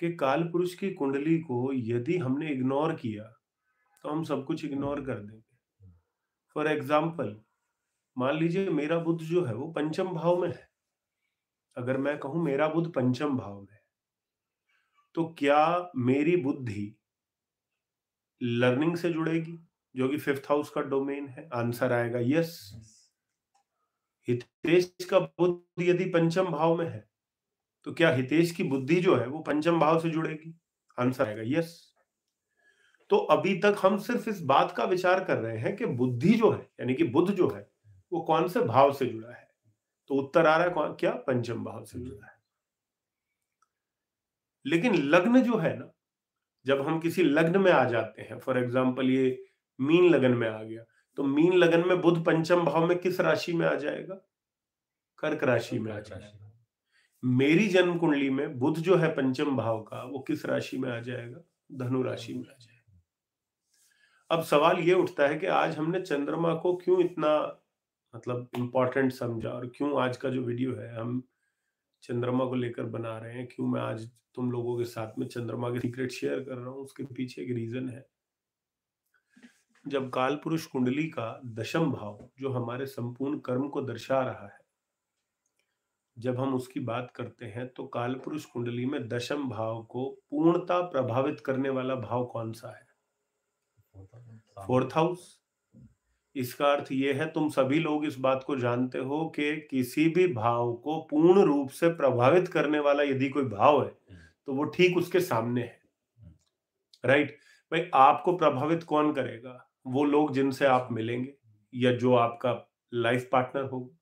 कि काल पुरुष की कुंडली को यदि हमने इग्नोर किया तो हम सब कुछ इग्नोर कर देंगे फॉर एग्जाम्पल मान लीजिए मेरा बुद्ध जो है वो पंचम भाव में है अगर मैं कहूं मेरा बुद्ध पंचम भाव में तो क्या मेरी बुद्धि लर्निंग से जुड़ेगी जो कि फिफ्थ हाउस का डोमेन है आंसर आएगा यस हितेश का बुद्ध यदि पंचम भाव में है तो क्या हितेश की बुद्धि जो है वो पंचम भाव से जुड़ेगी आंसर आएगा यस तो अभी तक हम सिर्फ इस बात का विचार कर रहे हैं कि बुद्धि जो है यानी कि बुद्ध जो है वो कौन से भाव से जुड़ा है तो उत्तर आ रहा है क्या पंचम भाव से जुड़ा है लेकिन लग्न जो है ना जब हम किसी लग्न में आ जाते हैं फॉर एग्जाम्पल ये मीन लगन में आ गया तो मीन लगन में बुध पंचम भाव में किस राशि में आ जाएगा कर्क राशि में आ जाएगा मेरी जन्म कुंडली में बुध जो है पंचम भाव का वो किस राशि में आ जाएगा धनु राशि में आ जाएगा अब सवाल ये उठता है कि आज हमने चंद्रमा को क्यों इतना मतलब इम्पोर्टेंट समझा और क्यों आज का जो वीडियो है हम चंद्रमा को लेकर बना रहे हैं क्यों मैं आज तुम लोगों के साथ में चंद्रमा के सीक्रेट शेयर कर रहा हूँ उसके पीछे एक रीजन है जब काल पुरुष कुंडली का दशम भाव जो हमारे संपूर्ण कर्म को दर्शा रहा है जब हम उसकी बात करते हैं तो कालपुरुष कुंडली में दशम भाव को पूर्णता प्रभावित करने वाला भाव कौन सा है फोर्थ हाउस इसका अर्थ यह है तुम सभी लोग इस बात को जानते हो कि किसी भी भाव को पूर्ण रूप से प्रभावित करने वाला यदि कोई भाव है hmm. तो वो ठीक उसके सामने है राइट hmm. भाई आपको प्रभावित कौन करेगा वो लोग जिनसे आप मिलेंगे या जो आपका लाइफ पार्टनर होगा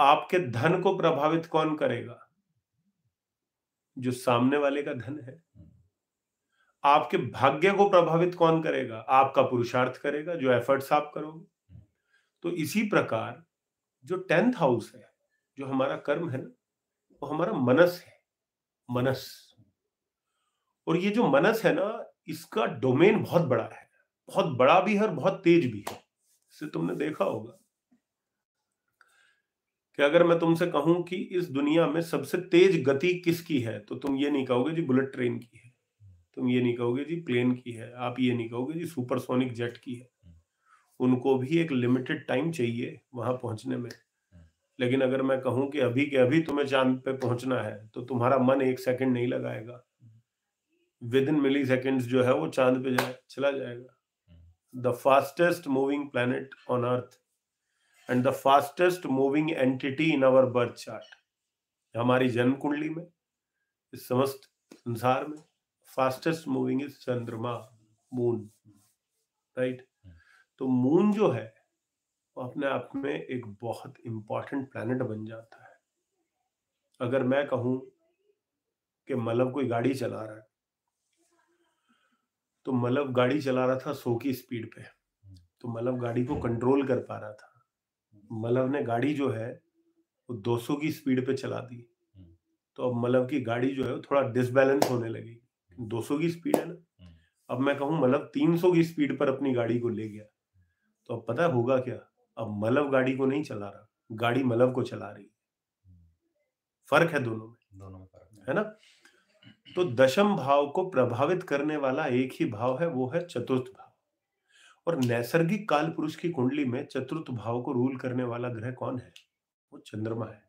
आपके धन को प्रभावित कौन करेगा जो सामने वाले का धन है आपके भाग्य को प्रभावित कौन करेगा आपका पुरुषार्थ करेगा जो एफर्ट्स आप करोगे तो इसी प्रकार जो टेंथ हाउस है जो हमारा कर्म है ना वो हमारा मनस है मनस और ये जो मनस है ना इसका डोमेन बहुत बड़ा है बहुत बड़ा भी है और बहुत तेज भी है इसे तुमने देखा होगा कि अगर मैं तुमसे कहूं कि इस दुनिया में सबसे तेज गति किसकी है तो तुम ये नहीं कहोगे जी बुलेट ट्रेन की है तुम ये नहीं कहोगे जी प्लेन की है आप ये नहीं कहोगे जी सुपरसोनिक जेट की है उनको भी एक लिमिटेड टाइम चाहिए वहां पहुंचने में लेकिन अगर मैं कहूं कि अभी के अभी तुम्हें चांद पे पहुंचना है तो तुम्हारा मन एक सेकंड नहीं लगाएगा विद इन मिली सेकेंड जो है वो चांद पे जाए चला जाएगा the fastest moving planet on earth and the fastest moving entity in our birth chart हमारी जन्म कुंडली में इस समस्त संसार में फास्टेस्ट मूविंग इज चंद्रमा मून राइट तो मून जो है वो अपने आप में एक बहुत इंपॉर्टेंट प्लैनेट बन जाता है अगर मैं कहूं कि मलब कोई गाड़ी चला रहा है तो मलब गाड़ी चला रहा था सो की स्पीड पे तो मलब गाड़ी को कंट्रोल कर पा रहा था मलव ने गाड़ी जो है वो 200 की स्पीड पे चला दी हम्म। तो अब मलव की गाड़ी जो है वो थोड़ा डिसबैलेंस होने लगी 200 हम्म। की स्पीड है ना हम्म। अब मैं कहूँ मलव 300 की स्पीड पर अपनी गाड़ी को ले गया तो अब पता होगा क्या अब मलव गाड़ी को नहीं चला रहा गाड़ी मलव को चला रही फर्क है दोनों में दोनों में फर्क है ना तो दशम भाव को प्रभावित करने वाला एक ही भाव है वो है चतुर्थ भाव और नैसर्गिक काल पुरुष की कुंडली में चतुर्थ भाव को रूल करने वाला ग्रह कौन है वो चंद्रमा है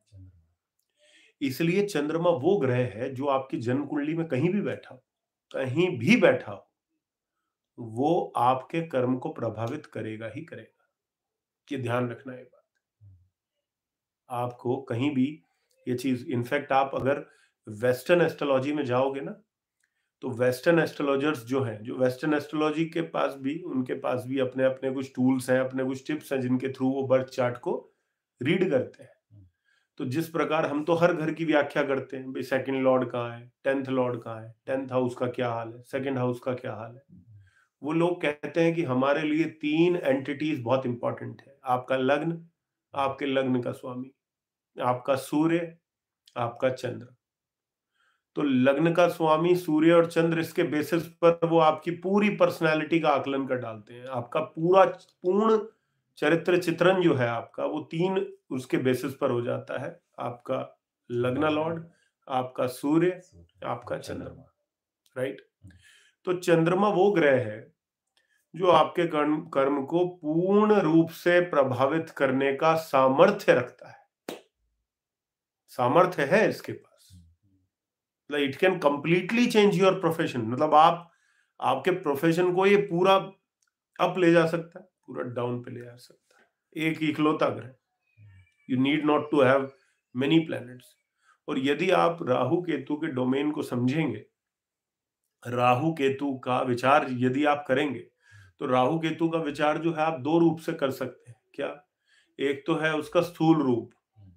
इसलिए चंद्रमा वो ग्रह है जो आपकी जन्म कुंडली में कहीं भी बैठा हो कहीं भी बैठा हो वो आपके कर्म को प्रभावित करेगा ही करेगा ये ध्यान रखना है बात आपको कहीं भी ये चीज इनफैक्ट आप अगर वेस्टर्न एस्ट्रोलॉजी में जाओगे ना तो वेस्टर्न एस्ट्रोलॉजर्स जो हैं जो वेस्टर्न एस्ट्रोलॉजी के पास भी उनके पास भी अपने अपने कुछ टूल्स हैं अपने कुछ टिप्स हैं जिनके थ्रू वो बर्थ चार्ट को रीड करते हैं हम्म। तो जिस प्रकार हम तो हर घर की व्याख्या करते हैं भाई सेकंड लॉर्ड कहाँ है टेंथ लॉर्ड कहाँ है टेंथ हाउस का क्या हाल है सेकंड हाउस का क्या हाल है वो लोग कहते हैं कि हमारे लिए तीन एंटिटीज बहुत इंपॉर्टेंट है आपका लग्न आपके लग्न का स्वामी आपका सूर्य आपका चंद्र तो लग्न का स्वामी सूर्य और चंद्र इसके बेसिस पर वो आपकी पूरी पर्सनैलिटी का आकलन कर डालते हैं आपका पूरा पूर्ण चरित्र चित्रण जो है आपका वो तीन उसके बेसिस पर हो जाता है आपका लग्न लॉर्ड आपका सूर्य आपका चंद्रमा राइट तो चंद्रमा वो ग्रह है जो आपके कर्म कर्म को पूर्ण रूप से प्रभावित करने का सामर्थ्य रखता है सामर्थ्य है इसके पास मतलब it can completely change your profession मतलब आप आपके प्रोफेशन को ये पूरा अप ले जा सकता है पूरा डाउन पे ले जा सकता है एक इकलौता ग्रह you need not to have many planets और यदि आप राहु केतु के डोमेन को समझेंगे राहु केतु का विचार यदि आप करेंगे तो राहु केतु का विचार जो है आप दो रूप से कर सकते हैं क्या एक तो है उसका स्थूल रूप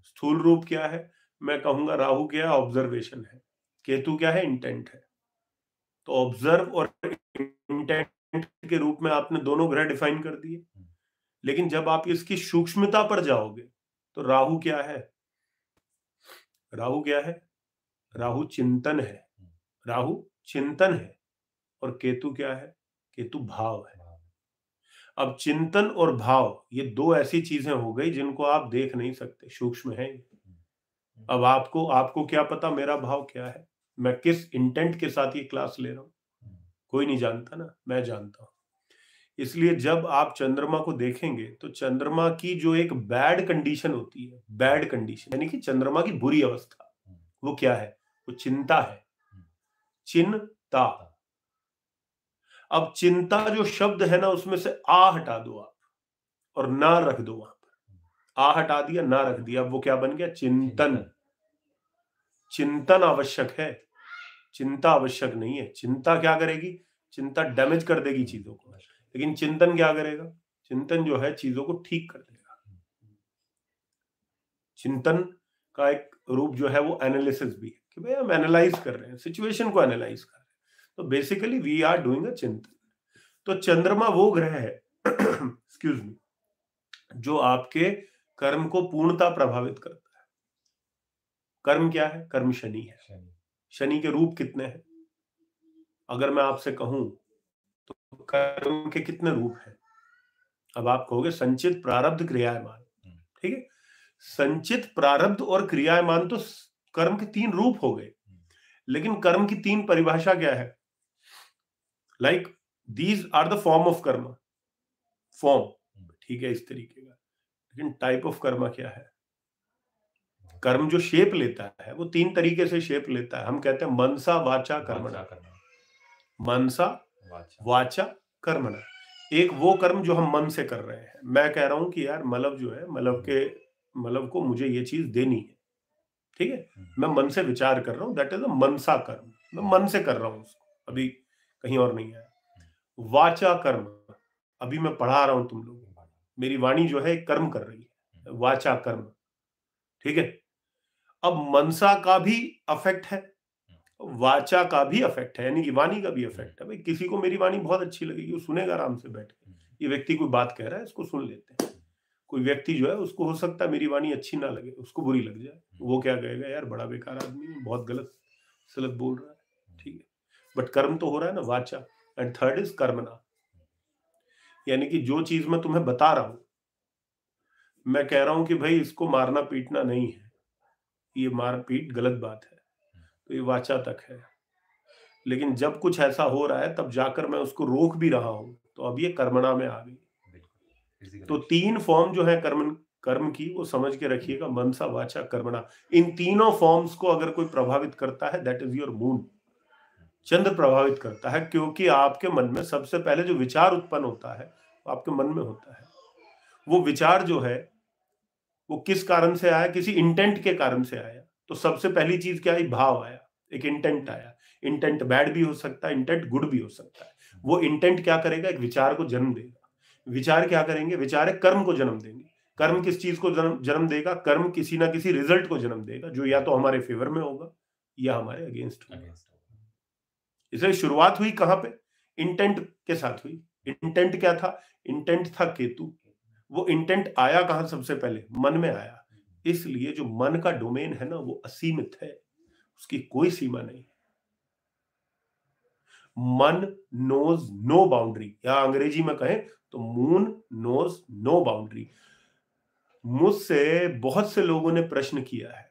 स्थूल रूप क्या है मैं कहूंगा राहु क्या ऑब्जर्वेशन है केतु क्या है इंटेंट है तो ऑब्जर्व और इंटेंट के रूप में आपने दोनों ग्रह डिफाइन कर दिए हम्म। लेकिन जब आप इसकी सूक्ष्मता पर जाओगे तो राहु क्या है राहु क्या है राहु चिंतन है हम्म। राहु चिंतन है और केतु क्या है केतु भाव है अब चिंतन और भाव ये दो ऐसी चीजें हो गई जिनको आप देख नहीं सकते सूक्ष्म है हम्म। अब आपको आपको क्या पता मेरा भाव क्या है मैं किस इंटेंट के साथ ये क्लास ले रहा हूं कोई नहीं जानता ना मैं जानता हूं इसलिए जब आप चंद्रमा को देखेंगे तो चंद्रमा की जो एक बैड कंडीशन होती है बैड कंडीशन यानी कि चंद्रमा की बुरी अवस्था वो क्या है वो चिंता है चिंता अब चिंता जो शब्द है ना उसमें से आ हटा दो आप और ना रख दो वहां पर आ हटा दिया ना रख दिया अब वो क्या बन गया चिंतन चिंतन आवश्यक है चिंता आवश्यक नहीं है चिंता क्या करेगी चिंता डैमेज कर देगी चीजों को लेकिन चिंतन क्या करेगा चिंतन जो है चीजों को ठीक कर देगा चिंतन का एक रूप जो है वो एनालिसिस भी है कि भाई हम एनालाइज कर रहे हैं सिचुएशन को एनालाइज कर रहे हैं तो basically we are doing a चिंतन तो चंद्रमा वो ग्रह है एक्सक्यूज मी जो आपके कर्म को पूर्णता प्रभावित करता है कर्म क्या है कर्म शनि है शनि के रूप कितने हैं अगर मैं आपसे कहूं तो कर्म के कितने रूप हैं अब आप कहोगे संचित प्रारब्ध क्रियायमान हम्म। ठीक है संचित प्रारब्ध और क्रियायमान तो कर्म के तीन रूप हो गए हम्म। लेकिन कर्म की तीन परिभाषा क्या है like these are the form of कर्म फॉर्म ठीक है इस तरीके का लेकिन टाइप ऑफ कर्म क्या है कर्म जो शेप लेता है वो तीन तरीके से शेप लेता है हम कहते हैं मनसा वाचा कर्मणा मनसा वाचा कर्मणा एक वो कर्म जो हम मन से कर रहे हैं मैं कह रहा हूं कि यार मलब जो है मलब के मलब को मुझे ये चीज देनी है ठीक है हम्म। मैं मन से विचार कर रहा हूँ दैट इज अ मनसा कर्म मैं मन से कर रहा हूँ उसको अभी कहीं और नहीं आया वाचा कर्म अभी मैं पढ़ा रहा हूं तुम लोग मेरी वाणी जो है कर्म कर रही है हम्म। वाचा कर्म ठीक है अब मनसा का भी अफेक्ट है वाचा का भी अफेक्ट है यानी कि वाणी का भी अफेक्ट है भाई किसी को मेरी वाणी बहुत अच्छी लगेगी वो सुनेगा आराम से बैठ के हम्म। ये व्यक्ति कोई बात कह रहा है इसको सुन लेते हैं कोई व्यक्ति जो है उसको हो सकता है मेरी वाणी अच्छी ना लगे उसको बुरी लग जाए हम्म। वो क्या कहेगा यार बड़ा बेकार आदमी है बहुत गलत सलत बोल रहा है ठीक है बट कर्म तो हो रहा है ना वाचा एंड थर्ड इज कर्मना यानी कि जो चीज मैं तुम्हें बता रहा हूं मैं कह रहा हूं कि भाई इसको मारना पीटना नहीं है ये मारपीट गलत बात है हम्म। तो ये वाचा तक है लेकिन जब कुछ ऐसा हो रहा है तब जाकर मैं उसको रोक भी रहा हूं तो अब ये कर्मणा में आ गई तो तीन फॉर्म जो है कर्म कर्म की वो समझ के रखिएगा हम्म। मनसा वाचा कर्मणा इन तीनों फॉर्म्स को अगर कोई प्रभावित करता है दैट इज योर मून चंद्र प्रभावित करता है क्योंकि आपके मन में सबसे पहले जो विचार उत्पन्न होता है वो आपके मन में होता है वो विचार जो है वो किस कारण से आया किसी इंटेंट के कारण से आया तो सबसे पहली चीज क्या आई भाव आया एक इंटेंट आया इंटेंट बैड भी हो सकता है इंटेंट गुड भी हो सकता है वो इंटेंट क्या करेगा एक विचार को जन्म देगा विचार क्या करेंगे विचार एक कर्म को जन्म देंगे कर्म किस चीज को जन्म जन्म देगा कर्म किसी ना किसी रिजल्ट को जन्म देगा जो या तो हमारे फेवर में होगा या हमारे अगेंस्ट होगा इसलिए शुरुआत हुई कहां पे इंटेंट के साथ हुई इंटेंट क्या था इंटेंट था केतु वो इंटेंट आया कहा सबसे पहले मन में आया इसलिए जो मन का डोमेन है ना वो असीमित है उसकी कोई सीमा नहीं मन नोज नो बाउंड्री या अंग्रेजी में कहें तो मून नोज नो बाउंड्री मुझसे बहुत से लोगों ने प्रश्न किया है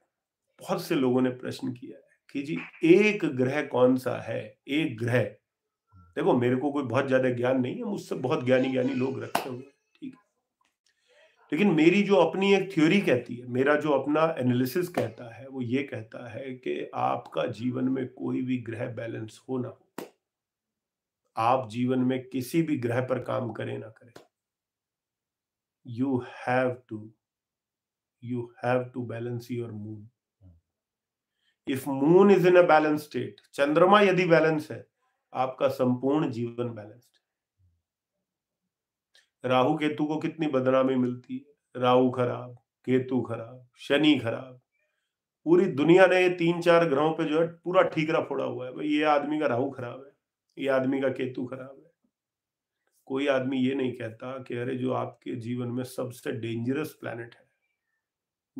बहुत से लोगों ने प्रश्न किया है कि जी एक ग्रह कौन सा है एक ग्रह देखो मेरे को कोई बहुत ज्यादा ज्ञान नहीं है मुझसे बहुत ज्ञानी ज्ञानी लोग रखते हुए लेकिन मेरी जो अपनी एक थ्योरी कहती है मेरा जो अपना एनालिसिस कहता है वो ये कहता है कि आपका जीवन में कोई भी ग्रह बैलेंस हो ना हो आप जीवन में किसी भी ग्रह पर काम करें ना करें you have to you have to balance your moon if moon is in a balance state चंद्रमा यदि बैलेंस है आपका संपूर्ण जीवन बैलेंस्ड राहु केतु को कितनी बदनामी मिलती है राहु खराब केतु खराब शनि खराब पूरी दुनिया ने ये तीन चार ग्रहों पे जो है पूरा ठीकरा फोड़ा हुआ है भाई ये आदमी का राहु खराब है ये आदमी का केतु खराब है कोई आदमी ये नहीं कहता कि अरे जो आपके जीवन में सबसे डेंजरस प्लानट है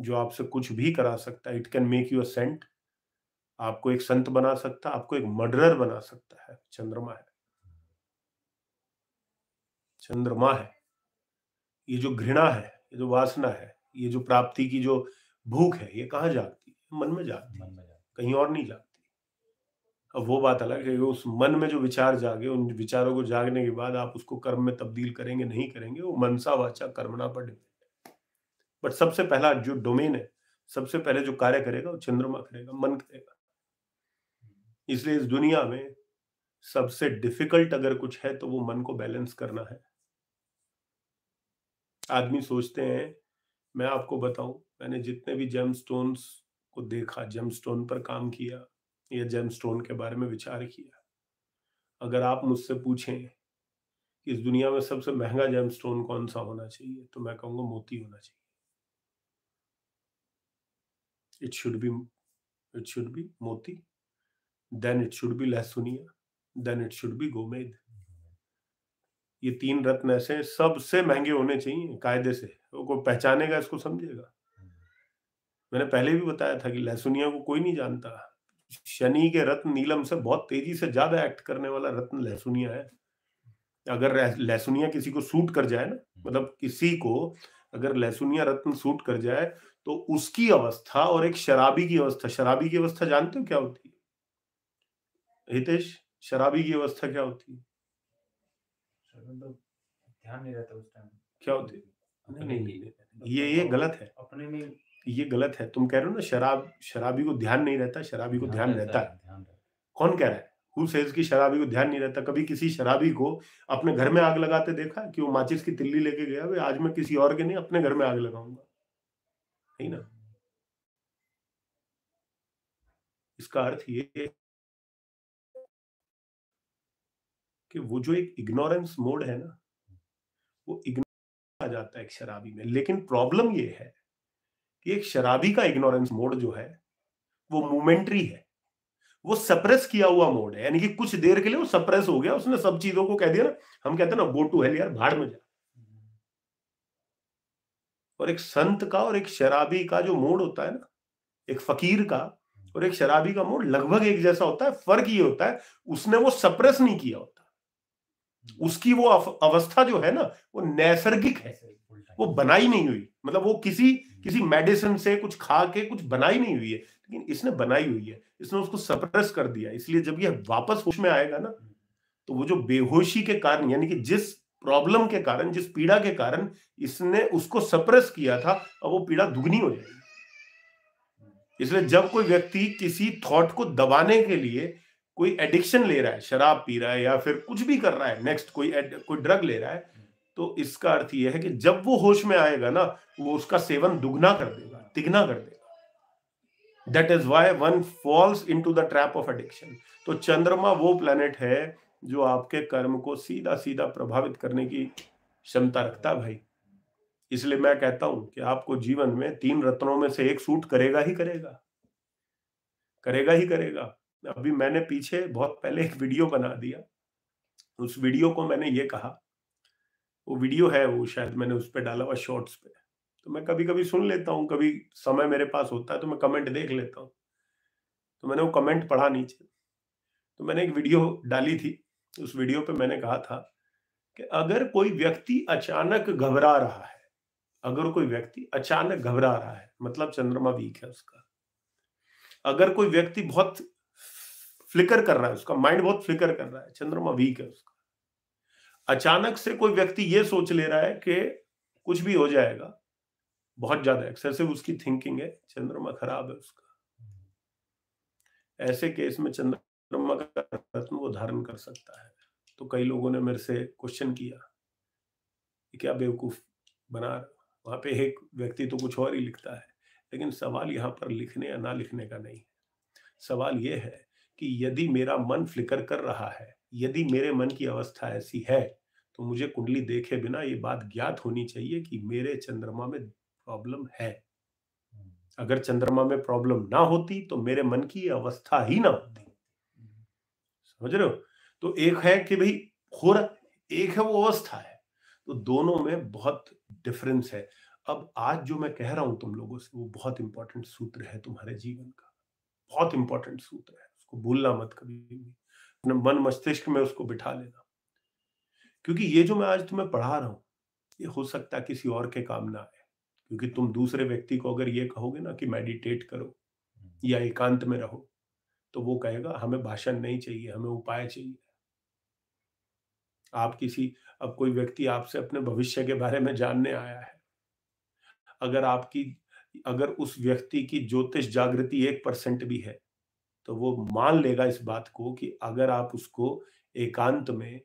जो आपसे कुछ भी करा सकता है it can make you a saint आपको एक संत बना सकता है आपको एक मर्डरर बना सकता है चंद्रमा है चंद्रमा है ये जो घृणा है ये जो वासना है ये जो प्राप्ति की जो भूख है ये कहाँ जागती है मन में जागती है कहीं और नहीं जागती अब वो बात अलग है उस मन में जो विचार जागे उन विचारों को जागने के बाद आप उसको कर्म में तब्दील करेंगे नहीं करेंगे वो मनसा वाचा कर्मना पर डिपेंड है बट सबसे पहला जो डोमेन है सबसे पहले जो कार्य करेगा वो चंद्रमा करेगा मन करेगा हम्म। इसलिए इस दुनिया में सबसे डिफिकल्ट अगर कुछ है तो वो मन को बैलेंस करना है आदमी सोचते हैं मैं आपको बताऊं मैंने जितने भी जेम स्टोन्स को देखा जेम स्टोन पर काम किया या जेम स्टोन के बारे में विचार किया अगर आप मुझसे पूछें कि इस दुनिया में सबसे महंगा जेम स्टोन कौन सा होना चाहिए तो मैं कहूंगा मोती होना चाहिए it should be it should be मोती देन इट शुड बी लहसुनिया देन इट शुड बी गोमेद ये तीन रत्न ऐसे सबसे महंगे होने चाहिए कायदे से वो पहचानेगा इसको समझेगा मैंने पहले भी बताया था कि लहसुनिया को कोई नहीं जानता शनि के रत्न नीलम से बहुत तेजी से ज्यादा एक्ट करने वाला रत्न लहसुनिया है अगर लहसुनिया किसी को सूट कर जाए ना मतलब किसी को अगर लहसुनिया रत्न सूट कर जाए तो उसकी अवस्था और एक शराबी की अवस्था शराबी की अवस्था जानते हो क्या होती है हितेश शराबी की अवस्था क्या होती है मतलब ये ये तो गलत है अपने में ये गलत है तुम कह रहे हो ना शराब शराबी को ध्यान नहीं रहता शराबी को ध्यान रहता है कौन कह रहा है हु सेज की शराबी को ध्यान नहीं रहता कभी किसी शराबी को अपने घर में आग लगाते देखा कि वो माचिस की तिल्ली लेके गया भाई आज मैं किसी और के नहीं अपने घर में आग लगाऊंगा नहीं ना इसका अर्थ ये कि वो जो एक इग्नोरेंस मोड है ना वो इग्नोर आ जाता है एक शराबी में लेकिन प्रॉब्लम ये है कि एक शराबी का इग्नोरेंस मोड जो है वो मोमेंट्री है वो सप्रेस किया हुआ मोड है यानी कि कुछ देर के लिए वो सप्रेस हो गया उसने सब चीजों को कह दिया ना हम कहते हैं ना गो टू हेल यार भाड़ में जा और एक संत का और एक शराबी का जो मोड होता है ना एक फकीर का और एक शराबी का मोड लगभग एक जैसा होता है फर्क ये होता है उसने वो सप्रेस नहीं किया होता उसकी वो अवस्था जो है ना वो नैसर्गिक है वो बनाई नहीं हुई मतलब वो किसी किसी मेडिसिन से कुछ खा के कुछ बनाई नहीं हुई है लेकिन इसने बनाई हुई है इसने उसको सप्रेस कर दिया इसलिए जब ये वापस होश में आएगा ना तो वो जो बेहोशी के कारण यानी कि जिस प्रॉब्लम के कारण जिस पीड़ा के कारण इसने उसको सप्रेस किया था अब वो पीड़ा दुगनी हो जाएगी इसलिए जब कोई व्यक्ति किसी थॉट को दबाने के लिए कोई एडिक्शन ले रहा है शराब पी रहा है या फिर कुछ भी कर रहा है नेक्स्ट कोई कोई ड्रग ले रहा है तो इसका अर्थ यह है कि जब वो होश में आएगा ना वो उसका सेवन दुगना कर देगा तिगना कर देगा that is why one falls in to the trap of addiction तो चंद्रमा वो प्लेनेट है जो आपके कर्म को सीधा सीधा प्रभावित करने की क्षमता रखता भाई इसलिए मैं कहता हूं कि आपको जीवन में तीन रत्नों में से एक सूट करेगा ही करेगा करेगा ही करेगा अभी मैंने पीछे बहुत पहले एक वीडियो बना दिया उस वीडियो को मैंने ये कहा वो वीडियो है वो शायद मैंने उस पर डाला हुआ शॉर्ट्स पे तो मैं कभी कभी सुन लेता हूँ कभी समय मेरे पास होता है तो मैं कमेंट देख लेता हूँ तो मैंने वो कमेंट पढ़ा नीचे तो मैंने एक वीडियो डाली थी उस वीडियो पे मैंने कहा था कि अगर कोई व्यक्ति अचानक घबरा रहा है अगर कोई व्यक्ति अचानक घबरा रहा है मतलब चंद्रमा वीक है उसका अगर कोई व्यक्ति बहुत फ्लिकर कर रहा है उसका माइंड बहुत फ्लिकर कर रहा है चंद्रमा वीक है उसका अचानक से कोई व्यक्ति ये सोच ले रहा है कि कुछ भी हो जाएगा बहुत ज्यादा एक्सेसिव उसकी थिंकिंग है चंद्रमा खराब है उसका ऐसे केस में चंद्रमा का रत्न वो धारण कर सकता है तो कई लोगों ने मेरे से क्वेश्चन किया कि क्या बेवकूफ बना वहां पे एक व्यक्ति तो कुछ और ही लिखता है लेकिन सवाल यहाँ पर लिखने या ना लिखने का नहीं है सवाल ये है कि यदि मेरा मन फ्लिकर कर रहा है यदि मेरे मन की अवस्था ऐसी है तो मुझे कुंडली देखे बिना ये बात ज्ञात होनी चाहिए कि मेरे चंद्रमा में प्रॉब्लम है अगर चंद्रमा में प्रॉब्लम ना होती तो मेरे मन की अवस्था ही ना होती समझ रहे हो तो एक है कि भाई हो रहा एक है वो अवस्था है तो दोनों में बहुत डिफरेंस है अब आज जो मैं कह रहा हूं तुम लोगों से वो बहुत इंपॉर्टेंट सूत्र है तुम्हारे जीवन का बहुत इंपॉर्टेंट सूत्र है उसको भूलना मत कभी भी अपने मन मस्तिष्क में उसको बिठा लेना क्योंकि ये जो मैं आज तुम्हें पढ़ा रहा हूं ये हो सकता है किसी और के काम ना आए क्योंकि तुम दूसरे व्यक्ति को अगर ये कहोगे ना कि मेडिटेट करो हम्म। या एकांत में रहो तो वो कहेगा हमें भाषण नहीं चाहिए हमें उपाय चाहिए आप किसी अब कोई व्यक्ति आपसे अपने भविष्य के बारे में जानने आया है अगर आपकी अगर उस व्यक्ति की ज्योतिष जागृति एक परसेंट भी है तो वो मान लेगा इस बात को कि अगर आप उसको एकांत में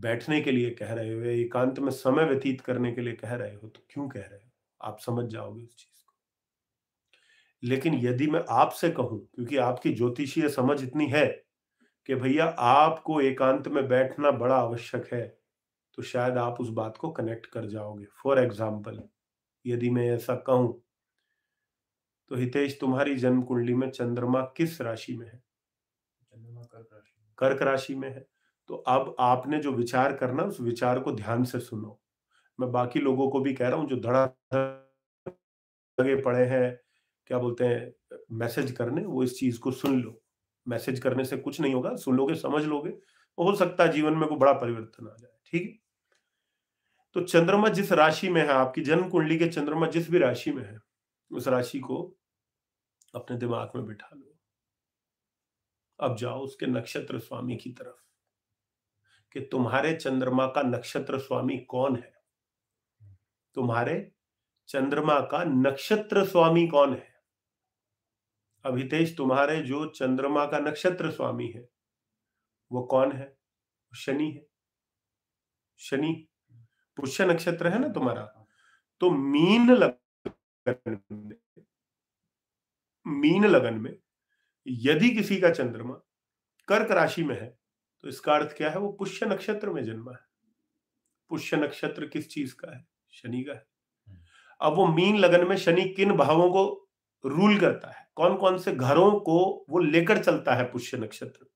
बैठने के लिए कह रहे हो एकांत में समय व्यतीत करने के लिए कह रहे हो तो क्यों कह रहे हो आप समझ जाओगे उस चीज को लेकिन यदि मैं आपसे कहूं क्योंकि आपकी ज्योतिषीय समझ इतनी है कि भैया आपको एकांत में बैठना बड़ा आवश्यक है तो शायद आप उस बात को कनेक्ट कर जाओगे फॉर एग्जाम्पल यदि मैं ऐसा कहूं तो हितेश तुम्हारी जन्म कुंडली में चंद्रमा किस राशि में है चंद्रमा कर्क राशि कर्क राशि में है तो अब आपने जो विचार करना उस विचार को ध्यान से सुनो मैं बाकी लोगों को भी कह रहा हूं जो धड़ा लगे पड़े हैं क्या बोलते हैं मैसेज करने वो इस चीज को सुन लो मैसेज करने से कुछ नहीं होगा सुन लोगे समझ लोगे हो सकता है जीवन में कोई बड़ा परिवर्तन आ जाए ठीक है तो चंद्रमा जिस राशि में है आपकी जन्म कुंडली के चंद्रमा जिस भी राशि में है उस राशि को अपने दिमाग में बिठा लो अब जाओ उसके नक्षत्र स्वामी की तरफ कि तुम्हारे चंद्रमा का नक्षत्र स्वामी कौन है तुम्हारे चंद्रमा का नक्षत्र स्वामी कौन है अभितेश तुम्हारे जो चंद्रमा का नक्षत्र स्वामी है वो कौन है शनि है शनि पुष्य नक्षत्र है ना तुम्हारा तो मीन लग्न मीन लगन में यदि किसी का चंद्रमा कर्क राशि में है तो इसका अर्थ क्या है वो पुष्य नक्षत्र में जन्मा है पुष्य नक्षत्र किस चीज का है शनि का है हम्म। अब वो मीन लगन में शनि किन भावों को रूल करता है कौन कौन से घरों को वो लेकर चलता है पुष्य नक्षत्र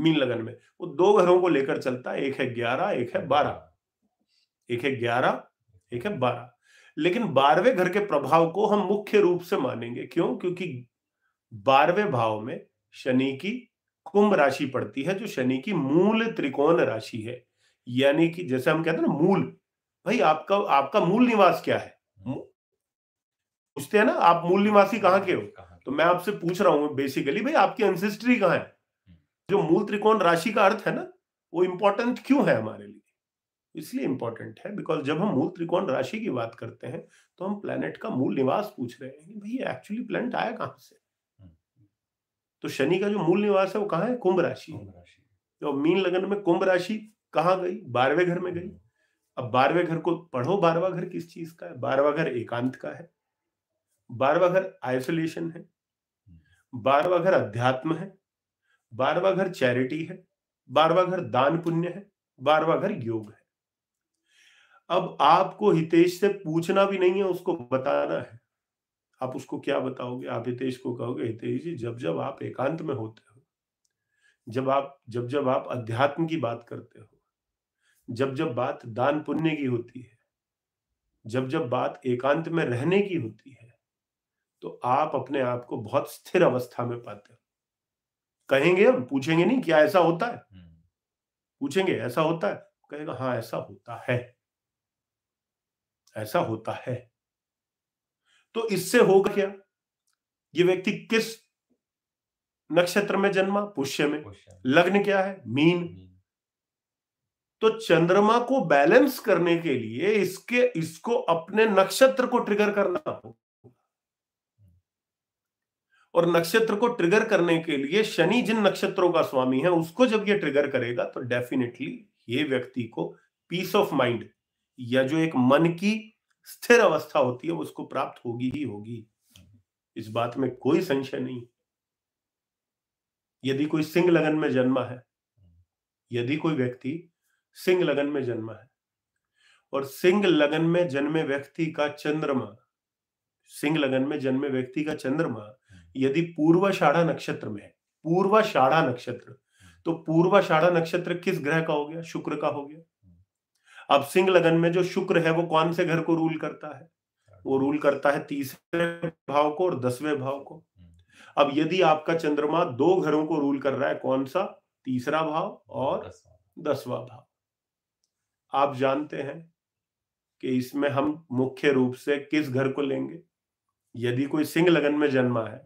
मीन लगन में वो दो घरों को लेकर चलता है एक है ग्यारह एक है बारह एक है ग्यारह एक है बारह लेकिन बारहवें घर के प्रभाव को हम मुख्य रूप से मानेंगे क्यों क्योंकि बारहवें भाव में शनि की कुंभ राशि पड़ती है जो शनि की मूल त्रिकोण राशि है यानी कि जैसे हम कहते हैं ना मूल भाई आपका आपका मूल निवास क्या है पूछते हैं ना आप मूल निवासी कहाँ के हो तो मैं आपसे पूछ रहा हूँ बेसिकली भाई आपकी एंसेस्ट्री कहाँ है हम्म। जो मूल त्रिकोण राशि का अर्थ है ना वो इंपॉर्टेंट क्यों है हमारे लिए इसलिए इंपॉर्टेंट है बिकॉज जब हम मूल त्रिकोण राशि की बात करते हैं तो हम प्लेनेट का मूल निवास पूछ रहे हैं कि भाई एक्चुअली प्लेनेट आया कहाँ से हम्म। तो शनि का जो मूल निवास है वो कहाँ है कुंभ राशि तो मीन लगन में कुंभ राशि कहाँ गई बारहवें घर में गई हम्म। अब बारहवें घर को पढ़ो बारहवा घर किस चीज का है बारहवा घर एकांत का है बारहवा घर आइसोलेशन है हम्म। बारहवा घर अध्यात्म है बारहवा घर चैरिटी है बारहवा घर दान पुण्य है बारहवा घर योग है अब आपको हितेश से पूछना भी नहीं है उसको बताना है आप उसको क्या बताओगे आप हितेश को कहोगे हितेश जी जब जब आप एकांत में होते हो जब आप जब जब आप अध्यात्म की बात करते हो जब जब बात दान पुण्य की होती है जब जब बात एकांत में रहने की होती है तो आप अपने आप को बहुत स्थिर अवस्था में पाते हो कहेंगे हम पूछेंगे नहीं क्या ऐसा होता है हम्म। पूछेंगे ऐसा होता है कहेगा हाँ ऐसा होता है ऐसा होता है तो इससे होगा क्या ये व्यक्ति किस नक्षत्र में जन्मा पुष्य में लग्न क्या है मीन तो चंद्रमा को बैलेंस करने के लिए इसके इसको अपने नक्षत्र को ट्रिगर करना हो और नक्षत्र को ट्रिगर करने के लिए शनि जिन नक्षत्रों का स्वामी है उसको जब ये ट्रिगर करेगा तो डेफिनेटली ये व्यक्ति को पीस ऑफ माइंड या जो एक मन की स्थिर अवस्था होती है उसको प्राप्त होगी ही होगी इस बात में कोई संशय नहीं यदि कोई सिंह लगन में जन्मा है यदि कोई व्यक्ति सिंह लगन में जन्मा है और सिंह लगन में जन्मे व्यक्ति का चंद्रमा सिंह लगन में जन्मे व्यक्ति का चंद्रमा यदि पूर्वाषाढ़ा नक्षत्र में है पूर्वाषाढ़ा नक्षत्र तो पूर्वाषाढ़ा नक्षत्र किस ग्रह का हो गया शुक्र का हो गया अब सिंह लगन में जो शुक्र है वो कौन से घर को रूल करता है वो रूल करता है तीसरे भाव को और दसवें भाव को अब यदि आपका चंद्रमा दो घरों को रूल कर रहा है कौन सा तीसरा भाव और दसवा भाव आप जानते हैं कि इसमें हम मुख्य रूप से किस घर को लेंगे यदि कोई सिंह लगन में जन्मा है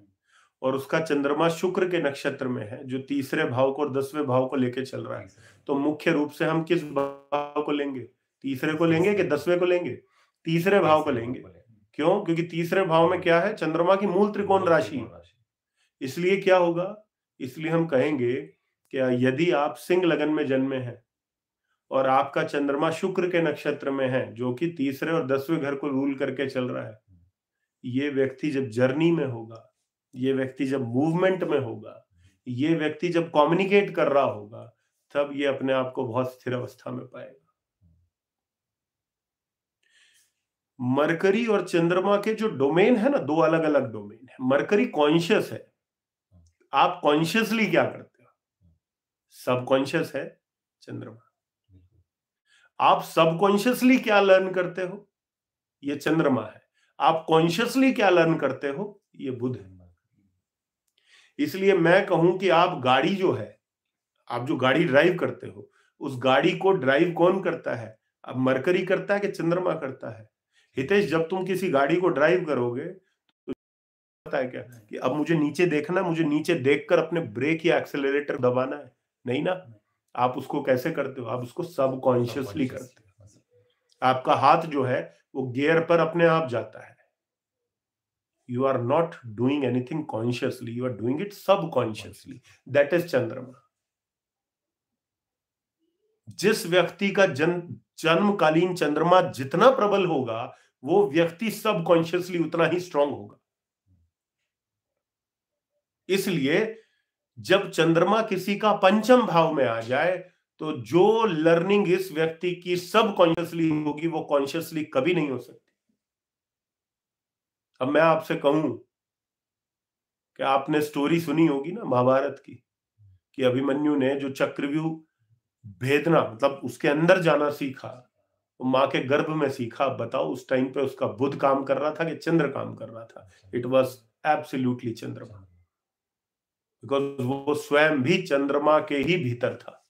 और उसका चंद्रमा शुक्र के नक्षत्र में है जो तीसरे भाव को और दसवें भाव को लेके चल रहा है तो मुख्य रूप से हम किस भाव को लेंगे तीसरे को लेंगे कि दसवें को लेंगे तीसरे भाव को लेंगे क्यों क्योंकि तीसरे भाव में क्या है चंद्रमा की मूल त्रिकोण राशि इसलिए क्या होगा इसलिए हम कहेंगे कि यदि आप सिंह लगन में जन्मे हैं और आपका चंद्रमा शुक्र के नक्षत्र में है जो कि तीसरे और दसवें घर को रूल करके चल रहा है ये व्यक्ति जब जर्नी में होगा ये व्यक्ति जब मूवमेंट में होगा ये व्यक्ति जब कम्युनिकेट कर रहा होगा तब ये अपने आप को बहुत स्थिर अवस्था में पाएगा मरकरी और चंद्रमा के जो डोमेन है ना दो अलग अलग डोमेन है मरकरी कॉन्शियस है आप कॉन्शियसली क्या करते हो सब कॉन्शियस है चंद्रमा आप सब कॉन्शियसली क्या लर्न करते हो ये चंद्रमा है आप कॉन्शियसली क्या लर्न करते हो ये बुध है इसलिए मैं कहूं कि आप गाड़ी जो है आप जो गाड़ी ड्राइव करते हो उस गाड़ी को ड्राइव कौन करता है अब मरकरी करता है कि चंद्रमा करता है हितेश जब तुम किसी गाड़ी को ड्राइव करोगे तो पता है क्या कि अब मुझे नीचे देखना मुझे नीचे देखकर अपने ब्रेक या एक्सेलरेटर दबाना है नहीं ना आप उसको कैसे करते हो आप उसको सबकॉन्शियसली करते हो आपका हाथ जो है वो गियर पर अपने आप जाता है are not doing anything consciously you are doing it सब कॉन्शियसली दैट इज चंद्रमा जिस व्यक्ति का जन जन्मकालीन चंद्रमा जितना प्रबल होगा वो व्यक्ति सब कॉन्शियसली उतना ही स्ट्रांग होगा इसलिए जब चंद्रमा किसी का पंचम भाव में आ जाए तो जो लर्निंग इस व्यक्ति की सब कॉन्शियसली होगी वो कॉन्शियसली कभी नहीं हो सकती अब मैं आपसे कहूं कि आपने स्टोरी सुनी होगी ना महाभारत की कि अभिमन्यु ने जो चक्रव्यूह भेदना मतलब उसके अंदर जाना सीखा तो माँ के गर्भ में सीखा बताओ उस टाइम पे उसका बुद्ध काम कर रहा था कि चंद्र काम कर रहा था इट वॉज एब्सोल्यूटली चंद्रमा बिकॉज वो स्वयं भी चंद्रमा के ही भीतर था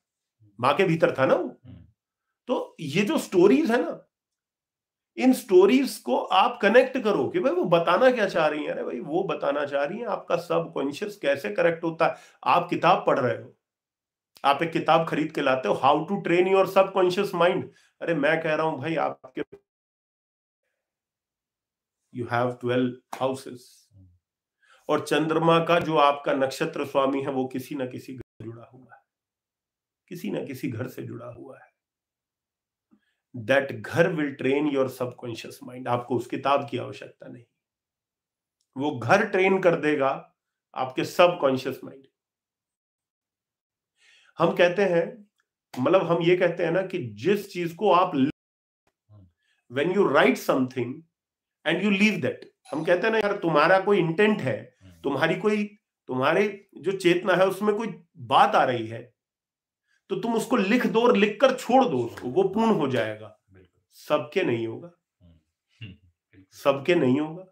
माँ के भीतर था ना वो हम्म। तो ये जो स्टोरीज है ना इन स्टोरीज को आप कनेक्ट करो कि भाई वो बताना क्या चाह रही हैं अरे भाई वो बताना चाह रही हैं आपका सब कॉन्शियस कैसे करेक्ट होता है आप किताब पढ़ रहे हो आप एक किताब खरीद के लाते हो how to train your subconscious mind अरे मैं कह रहा हूं भाई आपके यू हैव ट्वेल्व हाउसेस और चंद्रमा का जो आपका नक्षत्र स्वामी है वो किसी ना किसी घर जुड़ा हुआ है किसी ना किसी घर से जुड़ा हुआ है दैट घर will train your subconscious mind आपको उस किताब की आवश्यकता नहीं वो घर ट्रेन कर देगा आपके सबकॉन्शियस माइंड हम कहते हैं मतलब हम ये कहते हैं ना कि जिस चीज को आप when you write something and you leave that हम कहते हैं ना यार तुम्हारा कोई इंटेंट है हम्म। तुम्हारी कोई तुम्हारे जो चेतना है उसमें कोई बात आ रही है तो तुम उसको लिख दो और लिख कर छोड़ दो उसको वो पूर्ण हो जाएगा सबके नहीं होगा हम्म, सबके नहीं होगा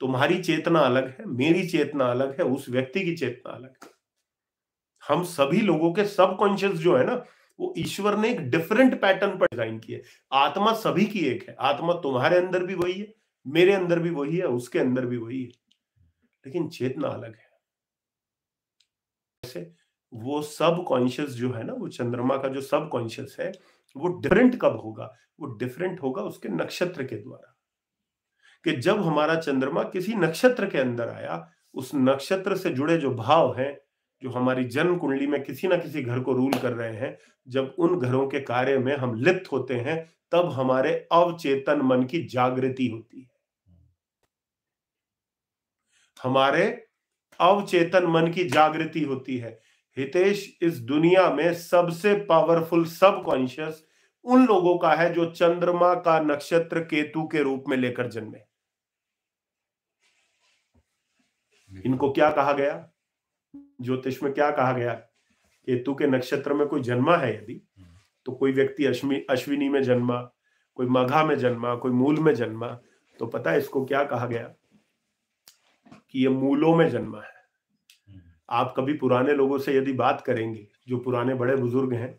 तुम्हारी चेतना अलग है मेरी चेतना अलग है उस व्यक्ति की चेतना अलग है हम सभी लोगों के सब कॉन्शियस जो है ना वो ईश्वर ने एक डिफरेंट पैटर्न पर डिजाइन किए आत्मा सभी की एक है आत्मा तुम्हारे अंदर भी वही है मेरे अंदर भी वही है उसके अंदर भी वही है लेकिन चेतना अलग है ऐसे वो सब कॉन्शियस जो है ना वो चंद्रमा का जो सब कॉन्शियस है वो डिफरेंट कब होगा वो डिफरेंट होगा उसके नक्षत्र के द्वारा कि जब हमारा चंद्रमा किसी नक्षत्र के अंदर आया उस नक्षत्र से जुड़े जो भाव हैं जो हमारी जन्म कुंडली में किसी ना किसी घर को रूल कर रहे हैं जब उन घरों के कार्य में हम लिप्त होते हैं तब हमारे अवचेतन मन की जागृति होती है हमारे अवचेतन मन की जागृति होती है हितेश इस दुनिया में सबसे पावरफुल सब कॉन्शियस उन लोगों का है जो चंद्रमा का नक्षत्र केतु के रूप में लेकर जन्मे इनको क्या कहा गया ज्योतिष में क्या कहा गया केतु के नक्षत्र में कोई जन्मा है यदि तो कोई व्यक्ति अश्मी अश्विनी में जन्मा कोई मघा में जन्मा कोई मूल में जन्मा तो पता है इसको क्या कहा गया कि ये मूलों में जन्मा है आप कभी पुराने लोगों से यदि बात करेंगे जो पुराने बड़े बुजुर्ग हैं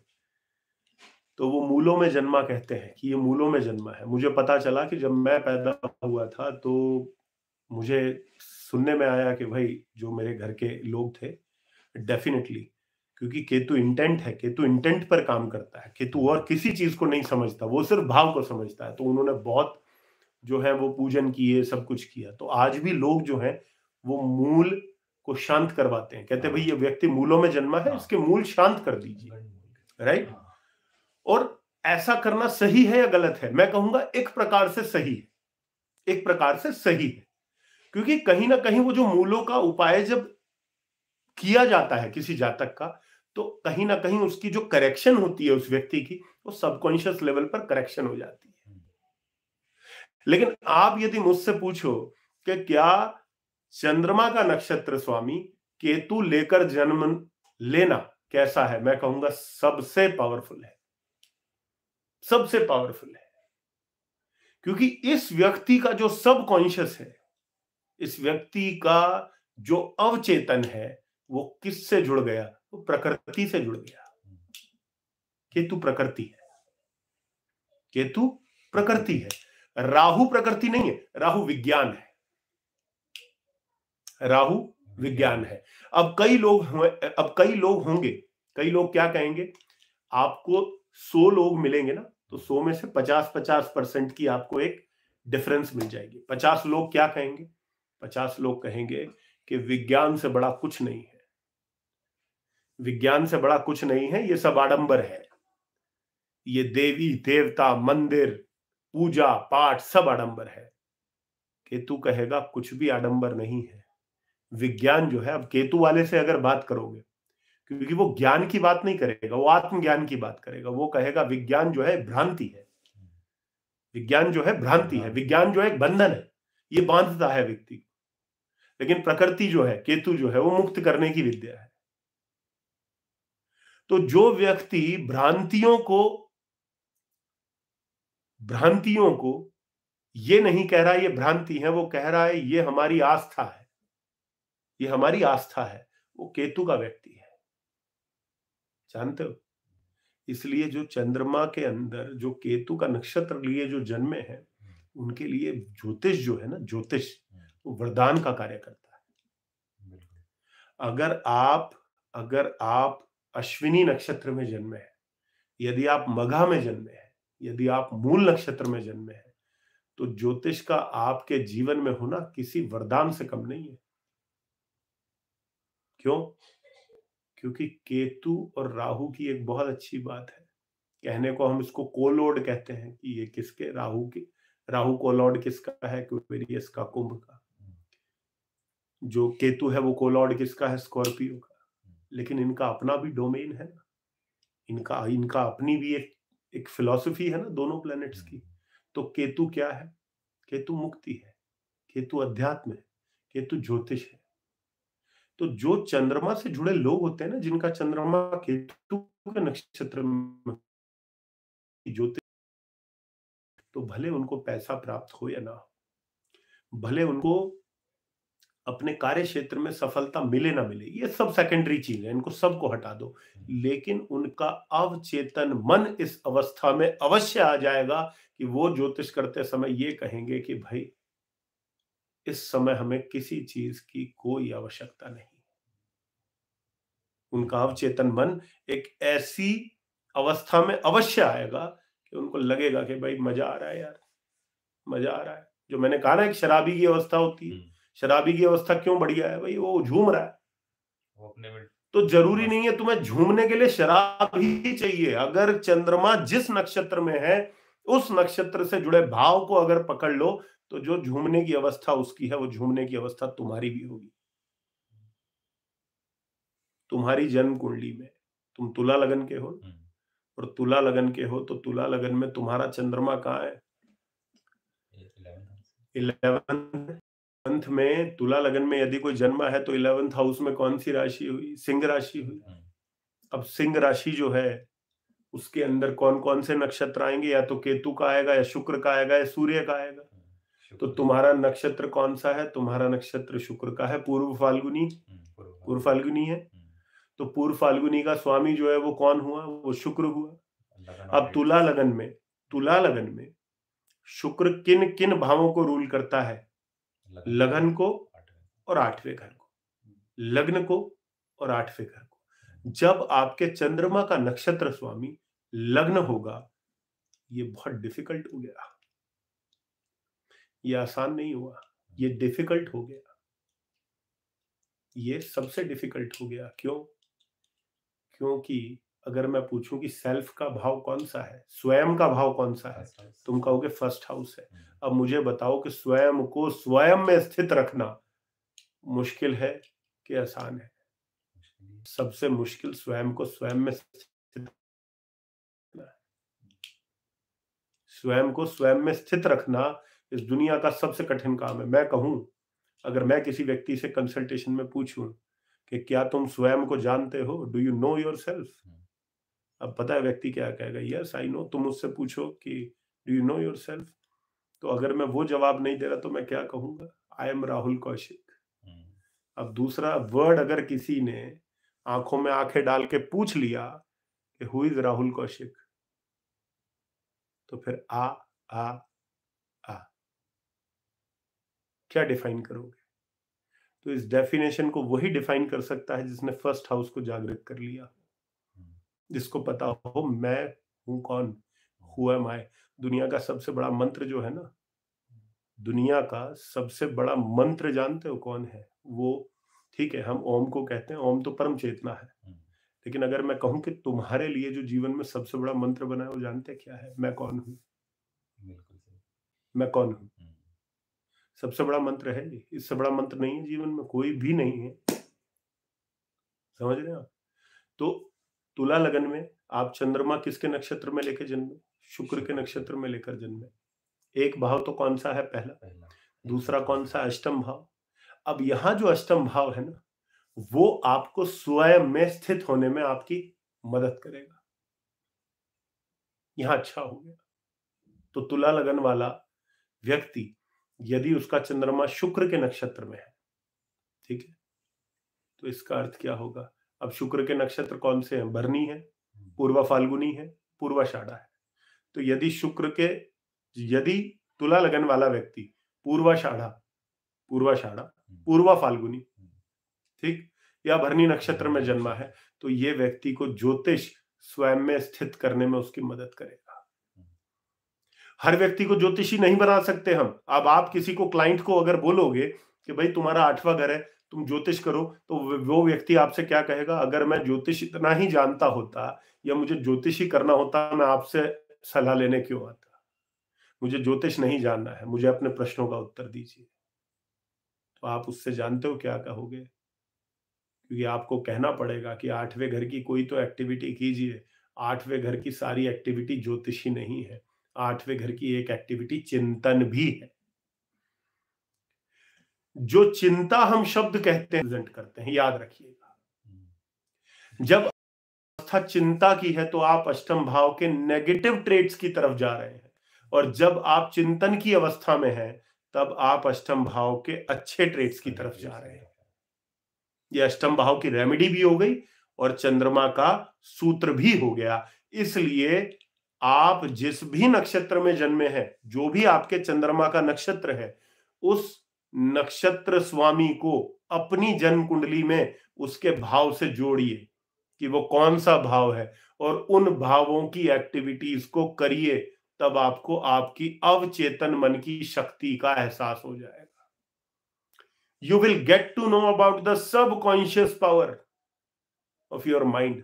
तो वो मूलों में जन्मा कहते हैं कि ये मूलों में जन्मा है मुझे पता चला कि जब मैं पैदा हुआ था तो मुझे सुनने में आया कि भाई जो मेरे घर के लोग थे डेफिनेटली क्योंकि केतु इंटेंट है केतु इंटेंट पर काम करता है केतु और किसी चीज को नहीं समझता वो सिर्फ भाव को समझता है तो उन्होंने बहुत जो है वो पूजन किए सब कुछ किया तो आज भी लोग जो है वो मूल को शांत करवाते हैं कहते हैं भाई ये हाँ। व्यक्ति मूलों में जन्मा है हाँ। इसके मूल शांत कर दीजिए राइट हाँ। और ऐसा करना सही है या गलत है मैं कहूंगा एक प्रकार से सही है एक प्रकार से सही है क्योंकि कहीं ना कहीं वो जो मूलों का उपाय जब किया जाता है किसी जातक का तो कहीं ना कहीं उसकी जो करेक्शन होती है उस व्यक्ति की वो सबकॉन्शियस लेवल पर करेक्शन हो जाती है हम्म। लेकिन आप यदि मुझसे पूछो कि क्या चंद्रमा का नक्षत्र स्वामी केतु लेकर जन्म लेना कैसा है मैं कहूंगा सबसे पावरफुल है सबसे पावरफुल है क्योंकि इस व्यक्ति का जो सब कॉन्शियस है इस व्यक्ति का जो अवचेतन है वो किससे जुड़ गया वो प्रकृति से जुड़ गया केतु प्रकृति है केतु प्रकृति है राहु प्रकृति नहीं है राहु विज्ञान है राहु विज्ञान है अब कई लोग अब कई लोग होंगे कई लोग क्या कहेंगे आपको सौ लोग मिलेंगे ना तो सौ में से पचास पचास परसेंट की आपको एक डिफरेंस मिल जाएगी पचास लोग क्या कहेंगे पचास लोग कहेंगे कि विज्ञान से बड़ा कुछ नहीं है विज्ञान से बड़ा कुछ नहीं है ये सब आडंबर है ये देवी देवता मंदिर पूजा पाठ सब आडंबर है केतु कहेगा कुछ भी आडंबर नहीं है विज्ञान जो है अब केतु वाले से अगर बात करोगे क्योंकि वो ज्ञान की बात नहीं करेगा वो आत्मज्ञान की बात करेगा वो कहेगा विज्ञान जो है भ्रांति है विज्ञान जो है भ्रांति है विज्ञान जो है बंधन है ये बांधता है व्यक्ति को लेकिन प्रकृति जो है केतु जो है वो मुक्त करने की विद्या है तो जो व्यक्ति भ्रांतियों को भ्रांतियों को ये नहीं कह रहा ये भ्रांति है वो कह रहा है ये हमारी आस्था है ये हमारी आस्था है वो केतु का व्यक्ति है जानते हो इसलिए जो चंद्रमा के अंदर जो केतु का नक्षत्र लिए जो जन्मे हैं हम्म। उनके लिए ज्योतिष जो है ना ज्योतिष हम्म। वो वरदान का कार्य करता है अगर आप अगर आप अश्विनी नक्षत्र में जन्मे हैं यदि आप मघा में जन्मे हैं यदि आप मूल नक्षत्र में जन्मे हैं तो ज्योतिष का आपके जीवन में होना किसी वरदान से कम नहीं है क्यों क्योंकि केतु और राहु की एक बहुत अच्छी बात है कहने को हम इसको कोलोड कहते हैं कि ये किसके राहु के राहु कोलोड किसका है क्यूबेरियस का कुंभ का जो केतु है वो कोलोड किसका है स्कॉर्पियो का लेकिन इनका अपना भी डोमेन है ना इनका इनका अपनी भी एक एक फिलॉसफी है ना दोनों प्लैनेट्स की तो केतु क्या है केतु मुक्ति है केतु अध्यात्म है केतु ज्योतिष है तो जो चंद्रमा से जुड़े लोग होते हैं ना जिनका चंद्रमा केतु के नक्षत्र में ज्योति तो भले उनको पैसा प्राप्त हो या ना भले उनको अपने कार्य क्षेत्र में सफलता मिले ना मिले ये सब सेकेंडरी चीज है इनको सबको हटा दो लेकिन उनका अवचेतन मन इस अवस्था में अवश्य आ जाएगा कि वो ज्योतिष करते समय ये कहेंगे कि भाई इस समय हमें किसी चीज की कोई आवश्यकता नहीं उनका अवचेतन मन एक ऐसी अवस्था में अवश्य आएगा कि उनको लगेगा कि भाई मजा आ रहा है यार मजा आ रहा है जो मैंने कहा ना कि शराबी की अवस्था होती है हम्म। शराबी की अवस्था क्यों बढ़िया है भाई वो झूम रहा है वो अपने तो जरूरी नहीं है तुम्हें झूमने के लिए शराब ही चाहिए अगर चंद्रमा जिस नक्षत्र में है उस नक्षत्र से जुड़े भाव को अगर पकड़ लो तो जो झूमने की अवस्था उसकी है वो झूमने की अवस्था तुम्हारी भी होगी तुम्हारी जन्म कुंडली में तुम तुला लगन के हो और तुला लगन के हो तो तुला लगन में तुम्हारा चंद्रमा कहाँ है इलेवंथ में तुला लगन में यदि कोई जन्मा है तो इलेवंथ हाउस में कौन सी राशि हुई सिंह राशि हुई अब सिंह राशि जो है उसके अंदर कौन कौन से नक्षत्र आएंगे या तो केतु का आएगा या शुक्र का आएगा या सूर्य का आएगा तो तुम्हारा नक्षत्र कौन सा है तुम्हारा नक्षत्र शुक्र का है पूर्व फाल्गुनी पूर्व फाल्गुनी है तो पूर्व फाल्गुनी का स्वामी जो है वो कौन हुआ वो शुक्र हुआ अब तुला लगन में तुला लगन में शुक्र किन किन भावों को रूल करता है लगन को और आठवें घर को हम्म। लग्न को और आठवें घर को जब आपके चंद्रमा का नक्षत्र स्वामी लग्न होगा ये बहुत डिफिकल्ट हो गया ये आसान नहीं हुआ ये हम्म। डिफिकल्ट हो गया ये सबसे डिफिकल्ट हो गया क्यों क्योंकि अगर मैं पूछूं कि सेल्फ का भाव कौन सा है स्वयं का भाव कौन सा है तुम कहोगे फर्स्ट हाउस है हम्म। अब मुझे बताओ कि स्वयं को स्वयं में स्थित रखना मुश्किल है कि आसान है सबसे मुश्किल स्वयं को स्वयं में स्थित स्वयं को स्वयं में स्थित रखना इस दुनिया का सबसे कठिन काम है मैं कहूं अगर मैं किसी व्यक्ति से कंसल्टेशन में पूछूं कि क्या तुम स्वयं को जानते हो do you know yourself अब पता है व्यक्ति क्या कहेगा यस आई नो तुम उससे पूछो कि do you know yourself तो अगर मैं वो जवाब नहीं दे रहा तो मैं क्या कहूंगा आई एम राहुल कौशिक अब दूसरा वर्ड अगर किसी ने आंखों में आंखें डाल के पूछ लिया कि हु इज राहुल कौशिक तो फिर आ आ आ क्या डिफाइन करोगे तो इस डेफिनेशन को वही डिफाइन कर सकता है जिसने फर्स्ट हाउस को जागृत कर लिया जिसको पता हो मैं हूं कौन हु दुनिया का सबसे बड़ा मंत्र जो है ना दुनिया का सबसे बड़ा मंत्र जानते हो कौन है वो ठीक है हम ओम को कहते हैं ओम तो परम चेतना है लेकिन अगर मैं कहूं कि तुम्हारे लिए जो जीवन में सबसे बड़ा मंत्र बना है वो जानते क्या है मैं कौन हूं मैं कौन हूं सबसे बड़ा मंत्र है ये इससे बड़ा मंत्र नहीं है जीवन में कोई भी नहीं है समझ रहे आप तो तुला लगन में आप चंद्रमा किसके नक्षत्र में लेकर जन्मे शुक्र के नक्षत्र में लेकर जन्मे एक भाव तो कौन सा है पहला दूसरा कौन सा अष्टम भाव अब यहां जो अष्टम भाव है ना वो आपको स्वयं में स्थित होने में आपकी मदद करेगा यहां अच्छा हो गया तो तुला लगन वाला व्यक्ति यदि उसका चंद्रमा शुक्र के नक्षत्र में है ठीक है तो इसका अर्थ क्या होगा अब शुक्र के नक्षत्र कौन से हैं भरनी है पूर्वा फाल्गुनी है पूर्वाषाढ़ा है तो यदि शुक्र के यदि तुला लगन वाला व्यक्ति पूर्वाषाढ़ा पूर्वाषाढ़ा पूर्वा फाल्गुनी ठीक या भरनी नक्षत्र में जन्मा है तो ये व्यक्ति को ज्योतिष स्वयं में स्थित करने में उसकी मदद करेगा हर व्यक्ति को ज्योतिषी नहीं बना सकते हम अब आप किसी को क्लाइंट को अगर बोलोगे कि भाई तुम्हारा आठवां घर है तुम ज्योतिष करो तो वो व्यक्ति आपसे क्या कहेगा अगर मैं ज्योतिष इतना ही जानता होता या मुझे ज्योतिष ही करना होता मैं आपसे सलाह लेने क्यों आता मुझे ज्योतिष नहीं जानना है मुझे अपने प्रश्नों का उत्तर दीजिए तो आप उससे जानते हो क्या कहोगे क्योंकि आपको कहना पड़ेगा कि आठवें घर की कोई तो एक्टिविटी कीजिए आठवें घर की सारी एक्टिविटी ज्योतिषी नहीं है आठवें घर की एक एक्टिविटी चिंतन भी है जो चिंता हम शब्द कहते हैं प्रेजेंट करते हैं याद रखिएगा हम्म। जब अवस्था चिंता की है तो आप अष्टम भाव के नेगेटिव ट्रेड्स की तरफ जा रहे हैं और जब आप चिंतन की अवस्था में हैं तब आप अष्टम भाव के अच्छे ट्रेड्स की तरफ जा रहे हैं यह अष्टम भाव की रेमेडी भी हो गई और चंद्रमा का सूत्र भी हो गया इसलिए आप जिस भी नक्षत्र में जन्मे हैं जो भी आपके चंद्रमा का नक्षत्र है उस नक्षत्र स्वामी को अपनी जन्म कुंडली में उसके भाव से जोड़िए कि वो कौन सा भाव है और उन भावों की एक्टिविटीज को करिए तब आपको आपकी अवचेतन मन की शक्ति का एहसास हो जाएगा you will get to know about the subconscious power of your mind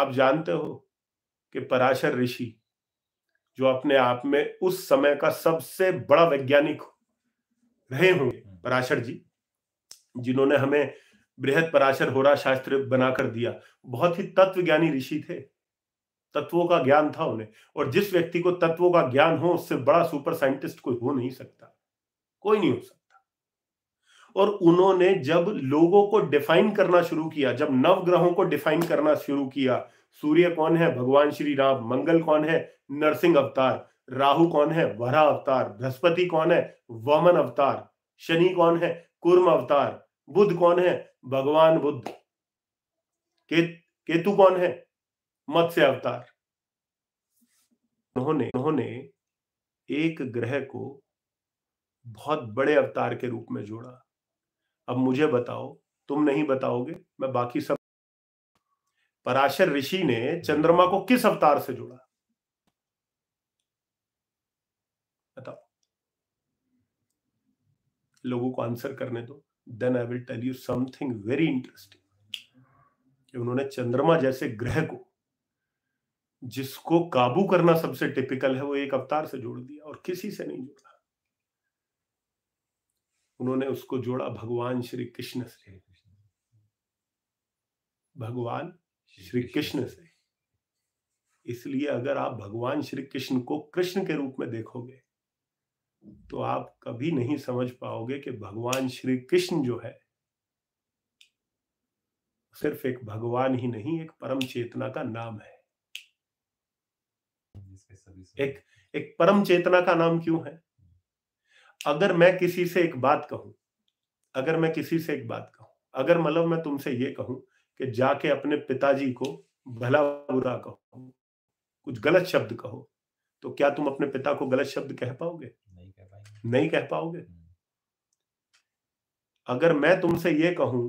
आप जानते हो कि पराशर ऋषि जो अपने आप में उस समय का सबसे बड़ा वैज्ञानिक रहे होंगे हम्म। पराशर जी जिन्होंने हमें बृहद पराशर होरा शास्त्र बनाकर दिया बहुत ही तत्व ज्ञानी ऋषि थे तत्वों का ज्ञान था उन्हें और जिस व्यक्ति को तत्वों का ज्ञान हो उससे बड़ा सुपर साइंटिस्ट कोई हो नहीं सकता कोई नहीं हो सकता और उन्होंने जब लोगों को डिफाइन करना शुरू किया जब नवग्रहों को डिफाइन करना शुरू किया सूर्य कौन है भगवान श्री राम मंगल कौन है नरसिंह अवतार राहु कौन है वरा अवतार बृहस्पति कौन है वमन अवतार शनि कौन है कुर्म अवतार बुद्ध कौन है भगवान बुद्ध के, केतु कौन है मत्स्य अवतार उन्होंने उन्होंने एक ग्रह को बहुत बड़े अवतार के रूप में जोड़ा अब मुझे बताओ तुम नहीं बताओगे मैं बाकी सब पराशर ऋषि ने चंद्रमा को किस अवतार से जोड़ा बताओ लोगों को आंसर करने दो then I will tell you something very interesting कि उन्होंने चंद्रमा जैसे ग्रह को जिसको काबू करना सबसे टिपिकल है वो एक अवतार से जोड़ दिया और किसी से नहीं जोड़ा उन्होंने उसको जोड़ा भगवान श्री कृष्ण से भगवान श्री कृष्ण से इसलिए अगर आप भगवान श्री कृष्ण को कृष्ण के रूप में देखोगे तो आप कभी नहीं समझ पाओगे कि भगवान श्री कृष्ण जो है सिर्फ एक भगवान ही नहीं एक परम चेतना का नाम है एक एक परम चेतना का नाम क्यों है अगर मैं किसी से एक बात कहूं अगर मैं किसी से एक बात कहूं अगर मतलब मैं तुमसे ये कहूं कि जाके अपने पिताजी को भला बुरा कहो कुछ गलत शब्द कहो तो क्या तुम अपने पिता को गलत शब्द कह पाओगे नहीं कह पाएंगे नहीं कह पाओगे हम्म। अगर मैं तुमसे ये कहूं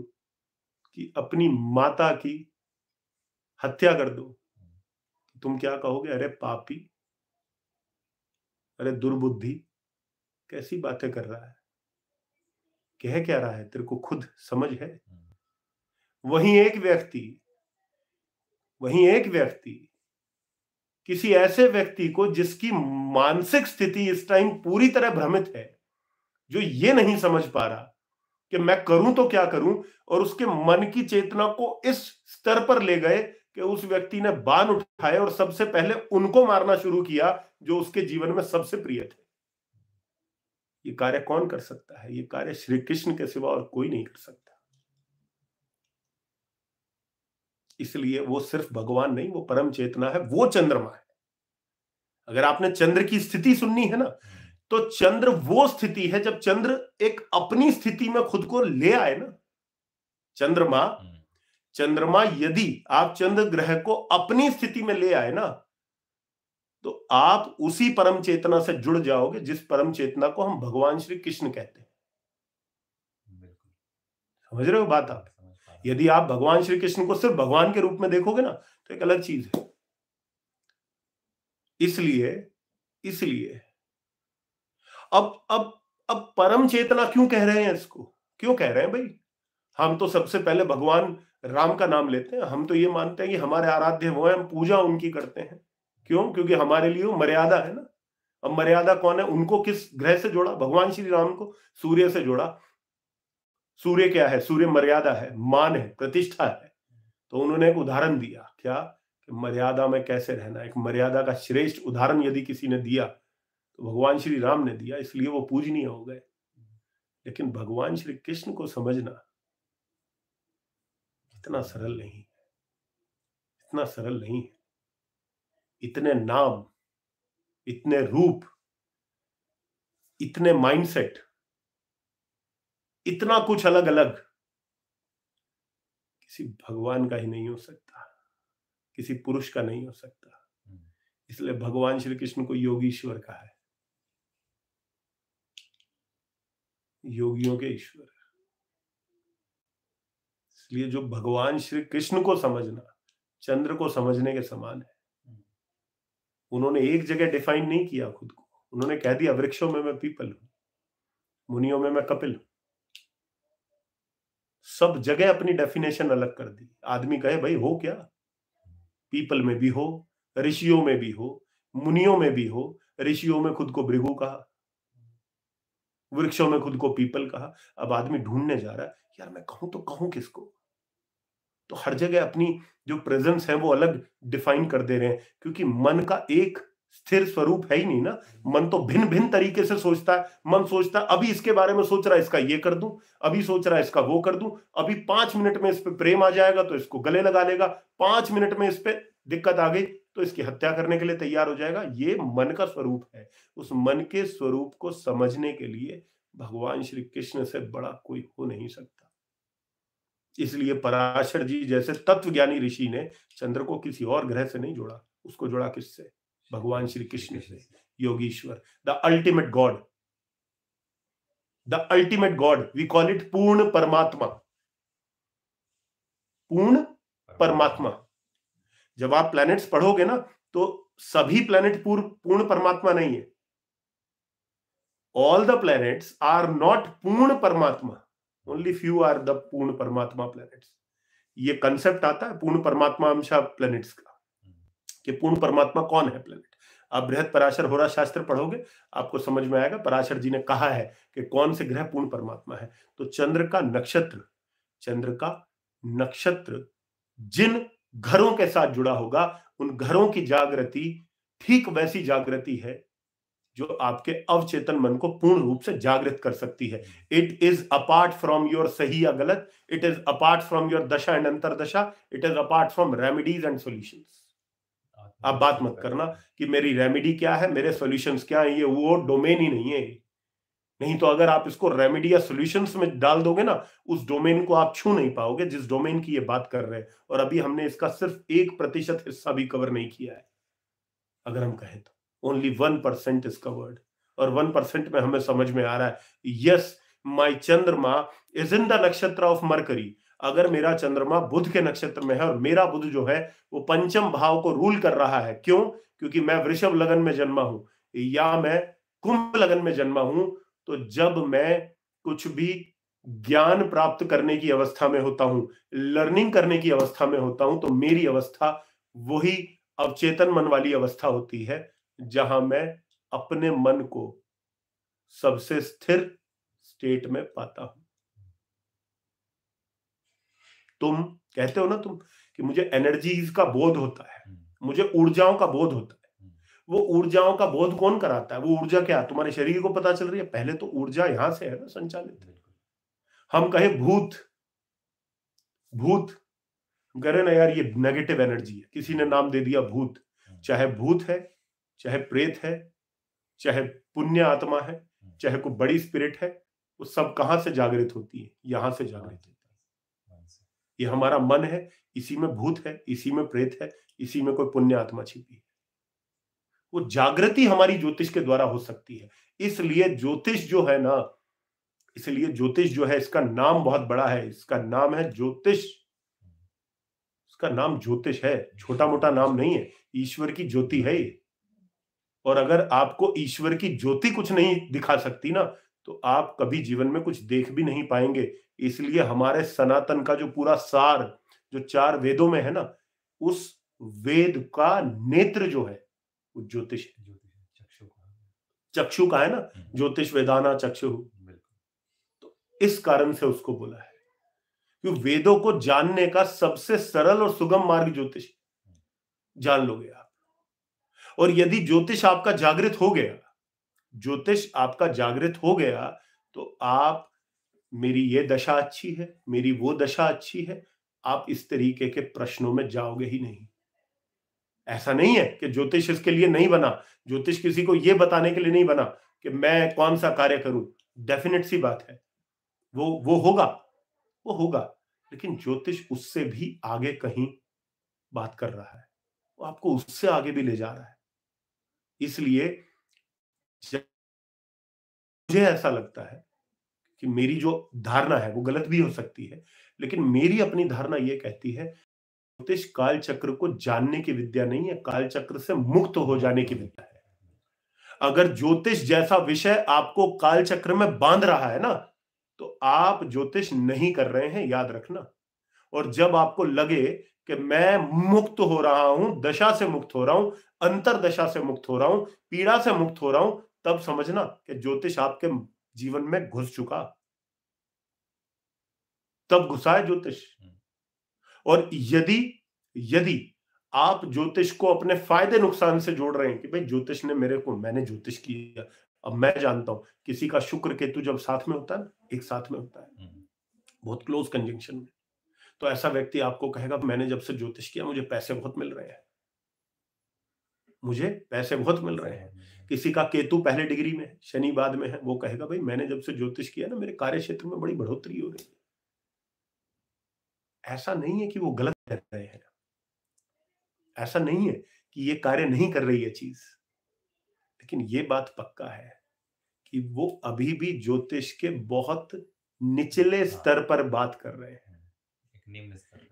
कि अपनी माता की हत्या कर दो तो तुम क्या कहोगे अरे पापी अरे दुर्बुद्धि कैसी बातें कर रहा है कह क्या रहा है तेरे को खुद समझ है हम्म। वही एक व्यक्ति वही एक व्यक्ति किसी ऐसे व्यक्ति को जिसकी मानसिक स्थिति इस टाइम पूरी तरह भ्रमित है जो ये नहीं समझ पा रहा कि मैं करूं तो क्या करूं और उसके मन की चेतना को इस स्तर पर ले गए कि उस व्यक्ति ने बाण उठाए और सबसे पहले उनको मारना शुरू किया जो उसके जीवन में सबसे प्रिय थे ये कार्य कौन कर सकता है ये कार्य श्री कृष्ण के सिवा और कोई नहीं कर सकता इसलिए वो सिर्फ भगवान नहीं वो परम चेतना है वो चंद्रमा है अगर आपने चंद्र की स्थिति सुननी है ना तो चंद्र वो स्थिति है जब चंद्र एक अपनी स्थिति में खुद को ले आए ना चंद्रमा हम्म। चंद्रमा यदि आप चंद्र ग्रह को अपनी स्थिति में ले आए ना तो आप उसी परम चेतना से जुड़ जाओगे जिस परम चेतना को हम भगवान श्री कृष्ण कहते हैं समझ रहे हो बात आप यदि आप भगवान श्री कृष्ण को सिर्फ भगवान के रूप में देखोगे ना तो एक अलग चीज है इसलिए इसलिए अब अब अब परम चेतना क्यों कह रहे हैं इसको क्यों कह रहे हैं भाई हम तो सबसे पहले भगवान राम का नाम लेते हैं हम तो ये मानते हैं कि हमारे आराध्य वो हैं हम पूजा उनकी करते हैं क्यों क्योंकि हमारे लिए वो मर्यादा है ना अब मर्यादा कौन है उनको किस ग्रह से जोड़ा भगवान श्री राम को सूर्य से जोड़ा सूर्य क्या है सूर्य मर्यादा है मान है प्रतिष्ठा है तो उन्होंने एक उदाहरण दिया क्या कि मर्यादा में कैसे रहना एक मर्यादा का श्रेष्ठ उदाहरण यदि किसी ने दिया तो भगवान श्री राम ने दिया इसलिए वो पूजनीय हो गए लेकिन भगवान श्री कृष्ण को समझना इतना सरल नहीं है इतना सरल नहीं है इतने नाम इतने रूप इतने माइंडसेट इतना कुछ अलग अलग किसी भगवान का ही नहीं हो सकता किसी पुरुष का नहीं हो सकता हम्म। इसलिए भगवान श्री कृष्ण को योगीश्वर कहा है योगियों के ईश्वर इसलिए जो भगवान श्री कृष्ण को समझना चंद्र को समझने के समान है हम्म। उन्होंने एक जगह डिफाइन नहीं किया खुद को उन्होंने कह दिया वृक्षों में मैं पीपल हूं मुनियों में मैं कपिल हूं सब जगह अपनी डेफिनेशन अलग कर दी आदमी कहे भाई हो क्या पीपल में भी हो ऋषियों में भी हो मुनियों में भी हो ऋषियों में खुद को भृगु कहा वृक्षों में खुद को पीपल कहा अब आदमी ढूंढने जा रहा है यार मैं कहूं तो कहूं किसको तो हर जगह अपनी जो प्रेजेंस है वो अलग डिफाइन कर दे रहे हैं क्योंकि मन का एक स्थिर स्वरूप है ही नहीं ना मन तो भिन्न भिन्न तरीके से सोचता है मन सोचता है अभी इसके बारे में सोच रहा है इसका ये कर दूं अभी सोच रहा है इसका वो कर दूं अभी पांच मिनट में इस पर प्रेम आ जाएगा तो इसको गले लगा लेगा पांच मिनट में इस पर दिक्कत आ गई तो इसकी हत्या करने के लिए तैयार हो जाएगा ये मन का स्वरूप है उस मन के स्वरूप को समझने के लिए भगवान श्री कृष्ण से बड़ा कोई हो नहीं सकता इसलिए पराशर जी जैसे तत्व ज्ञानी ऋषि ने चंद्र को किसी और ग्रह से नहीं जोड़ा उसको जोड़ा किससे भगवान श्री कृष्ण से Yogeshwar the ultimate God the ultimate God we call it पूर्ण परमात्मा पूर्ण परमात्मा जब आप प्लैनेट्स पढ़ोगे ना तो सभी प्लैनेट पूर्ण पूर्ण परमात्मा नहीं है all the planets are not पूर्ण परमात्मा ओनली फ्यू आर द पूर्ण परमात्मा प्लैनेट्स ये कंसेप्ट आता है पूर्ण परमात्मा अंशा प्लैनेट्स का कि पूर्ण परमात्मा कौन है प्लेनेट आप बृहद पराशर होरा शास्त्र पढ़ोगे आपको समझ में आएगा पराशर जी ने कहा है कि कौन से ग्रह पूर्ण परमात्मा है तो चंद्र का नक्षत्र चंद्र का नक्षत्र जिन घरों के साथ जुड़ा होगा उन घरों की जागृति ठीक वैसी जागृति है जो आपके अवचेतन मन को पूर्ण रूप से जागृत कर सकती है it is apart from your सही या गलत it is apart from your दशा एंड अंतर दशा it is apart from remedies and solutions आप बात मत करना कि मेरी रेमेडी क्या है मेरे सोल्यूशन क्या है ये वो डोमेन ही नहीं है नहीं तो अगर आप इसको रेमेडी या सोल्यूशन में डाल दोगे ना उस डोमेन को आप छू नहीं पाओगे जिस डोमेन की ये बात कर रहे हैं और अभी हमने इसका सिर्फ एक प्रतिशत हिस्सा भी कवर नहीं किया है अगर हम कहें तो only one percent is covered और वन परसेंट में हमें समझ में आ रहा है यस माई चंद्रमा इज इन द नक्षत्र ऑफ मरकरी अगर मेरा चंद्रमा बुध के नक्षत्र में है और मेरा बुध जो है वो पंचम भाव को रूल कर रहा है क्यों क्योंकि मैं वृषभ लगन में जन्मा हूं या मैं कुंभ लगन में जन्मा हूं तो जब मैं कुछ भी ज्ञान प्राप्त करने की अवस्था में होता हूं लर्निंग करने की अवस्था में होता हूं तो मेरी अवस्था वही अवचेतन मन वाली अवस्था होती है जहां मैं अपने मन को सबसे स्थिर स्टेट में पाता हूं तुम कहते हो ना तुम कि मुझे एनर्जीज का बोध होता है हम्म। मुझे ऊर्जाओं का बोध होता है हम्म। वो ऊर्जाओं का बोध कौन कराता है वो ऊर्जा क्या तुम्हारे शरीर को पता चल रही है पहले तो ऊर्जा यहां से है ना संचालित हम कहे भूत भूत हम कह रहे ना यार ये नेगेटिव एनर्जी है किसी ने नाम दे दिया भूत हम्म। चाहे भूत है चाहे प्रेत है चाहे पुण्य आत्मा है चाहे कोई बड़ी स्पिरिट है वो सब कहां से जागृत होती है यहां से हाँ जागृत ये हमारा मन है इसी में भूत है इसी में प्रेत है इसी में कोई पुण्य आत्मा छिपी है वो जागृति हमारी ज्योतिष के द्वारा हो सकती है इसलिए ज्योतिष जो है ना इसलिए ज्योतिष जो है इसका नाम बहुत बड़ा है इसका नाम है ज्योतिष इसका नाम ज्योतिष है छोटा मोटा नाम नहीं है ईश्वर की ज्योति है ये और अगर आपको ईश्वर की ज्योति कुछ नहीं दिखा सकती ना तो आप कभी जीवन में कुछ देख भी नहीं पाएंगे इसलिए हमारे सनातन का जो पूरा सार जो चार वेदों में है ना उस वेद का नेत्र जो है वो ज्योतिष है चक्षु का है ना हम्म। ज्योतिष वेदाना चक्षु तो इस कारण से उसको बोला है कि वेदों को जानने का सबसे सरल और सुगम मार्ग ज्योतिष जान लोगे आप और यदि ज्योतिष आपका जागृत हो गया ज्योतिष आपका जागृत हो गया तो आप मेरी ये दशा अच्छी है मेरी वो दशा अच्छी है आप इस तरीके के प्रश्नों में जाओगे ही नहीं ऐसा नहीं है कि ज्योतिष इसके लिए नहीं बना ज्योतिष किसी को यह बताने के लिए नहीं बना कि मैं कौन सा कार्य करूं डेफिनेट सी बात है वो वो होगा वो होगा लेकिन ज्योतिष उससे भी आगे कहीं बात कर रहा है वो आपको उससे आगे भी ले जा रहा है इसलिए मुझे ऐसा लगता है कि मेरी जो धारणा है वो गलत भी हो सकती है लेकिन मेरी अपनी धारणा ये कहती है ज्योतिष काल चक्र को जानने की विद्या नहीं है काल चक्र से मुक्त हो जाने की विद्या है अगर ज्योतिष जैसा विषय आपको काल चक्र में बांध रहा है ना तो आप ज्योतिष नहीं कर रहे हैं याद रखना और जब आपको लगे कि मैं मुक्त हो रहा हूं दशा से मुक्त हो रहा हूं अंतर दशा से मुक्त हो रहा हूं पीड़ा से मुक्त हो रहा हूं तब समझना कि ज्योतिष आपके जीवन में घुस चुका तब घुसा है ज्योतिष हम्म। और यदि यदि आप ज्योतिष को अपने फायदे नुकसान से जोड़ रहे हैं कि भाई ज्योतिष ने मेरे को मैंने ज्योतिष किया अब मैं जानता हूं किसी का शुक्र केतु जब साथ में होता है एक साथ में होता है हम्म। बहुत क्लोज कंजंक्शन में तो ऐसा व्यक्ति आपको कहेगा मैंने जब से ज्योतिष किया मुझे पैसे बहुत मिल रहे हैं मुझे पैसे बहुत मिल रहे हैं हम्म। किसी का केतु पहले डिग्री में शनि बाद में है वो कहेगा भाई मैंने जब से ज्योतिष किया ना मेरे कार्य क्षेत्र में बड़ी बढ़ोतरी हो रही है ऐसा नहीं है कि वो गलत कर रहे हैं ऐसा नहीं है कि ये कार्य नहीं कर रही है चीज लेकिन ये बात पक्का है कि वो अभी भी ज्योतिष के बहुत निचले हाँ। स्तर पर बात कर रहे हैं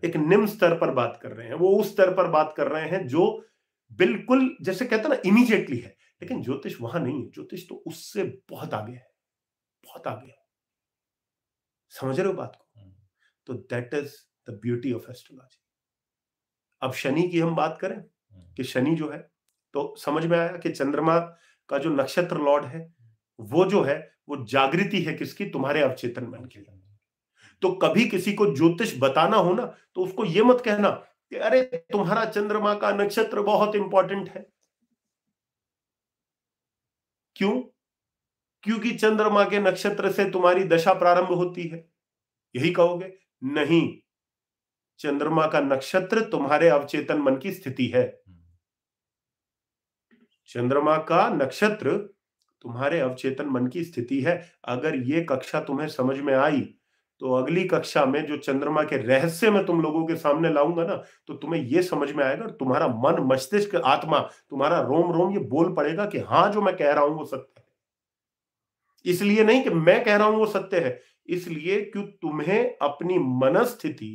एक निम्न स्तर पर बात कर रहे हैं वो उस स्तर पर बात कर रहे हैं जो बिल्कुल जैसे कहते हैं ना इमीजिएटली है लेकिन ज्योतिष वहां नहीं है ज्योतिष तो उससे बहुत आगे है बहुत आगे है समझ रहे हो बात को हम्म। तो that is the beauty of astrology अब शनि की हम बात करें हम्म। कि शनि जो है तो समझ में आया कि चंद्रमा का जो नक्षत्र लॉर्ड है वो जो है वो जागृति है किसकी तुम्हारे अवचेतन मन के लिए तो कभी किसी को ज्योतिष बताना हो ना तो उसको ये मत कहना कि अरे तुम्हारा चंद्रमा का नक्षत्र बहुत इंपॉर्टेंट है क्यों क्योंकि चंद्रमा के नक्षत्र से तुम्हारी दशा प्रारंभ होती है यही कहोगे नहीं चंद्रमा का नक्षत्र तुम्हारे अवचेतन मन की स्थिति है चंद्रमा का नक्षत्र तुम्हारे अवचेतन मन की स्थिति है अगर ये कक्षा तुम्हें समझ में आई तो अगली कक्षा में जो चंद्रमा के रहस्य में तुम लोगों के सामने लाऊंगा ना तो तुम्हें ये समझ में आएगा तुम्हारा मन मस्तिष्क आत्मा तुम्हारा रोम रोम ये बोल पड़ेगा कि हाँ जो मैं कह रहा हूं वो सत्य है इसलिए नहीं कि मैं कह रहा हूं वो सत्य है इसलिए क्यों तुम्हें अपनी मनस्थिति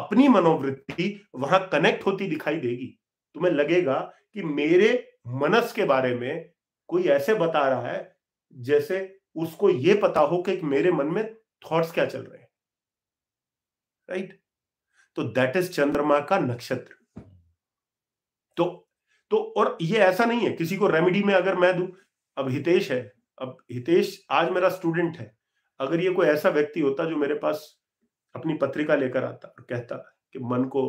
अपनी मनोवृत्ति वहां कनेक्ट होती दिखाई देगी तुम्हें लगेगा कि मेरे मनस के बारे में कोई ऐसे बता रहा है जैसे उसको ये पता हो कि मेरे मन में थॉट्स क्या चल रहे हैं राइट right? तो दैट इज चंद्रमा का नक्षत्र तो तो और ये ऐसा नहीं है किसी को रेमेडी में अगर मैं दू अब हितेश है अब हितेश आज मेरा स्टूडेंट है अगर ये कोई ऐसा व्यक्ति होता जो मेरे पास अपनी पत्रिका लेकर आता और कहता कि मन को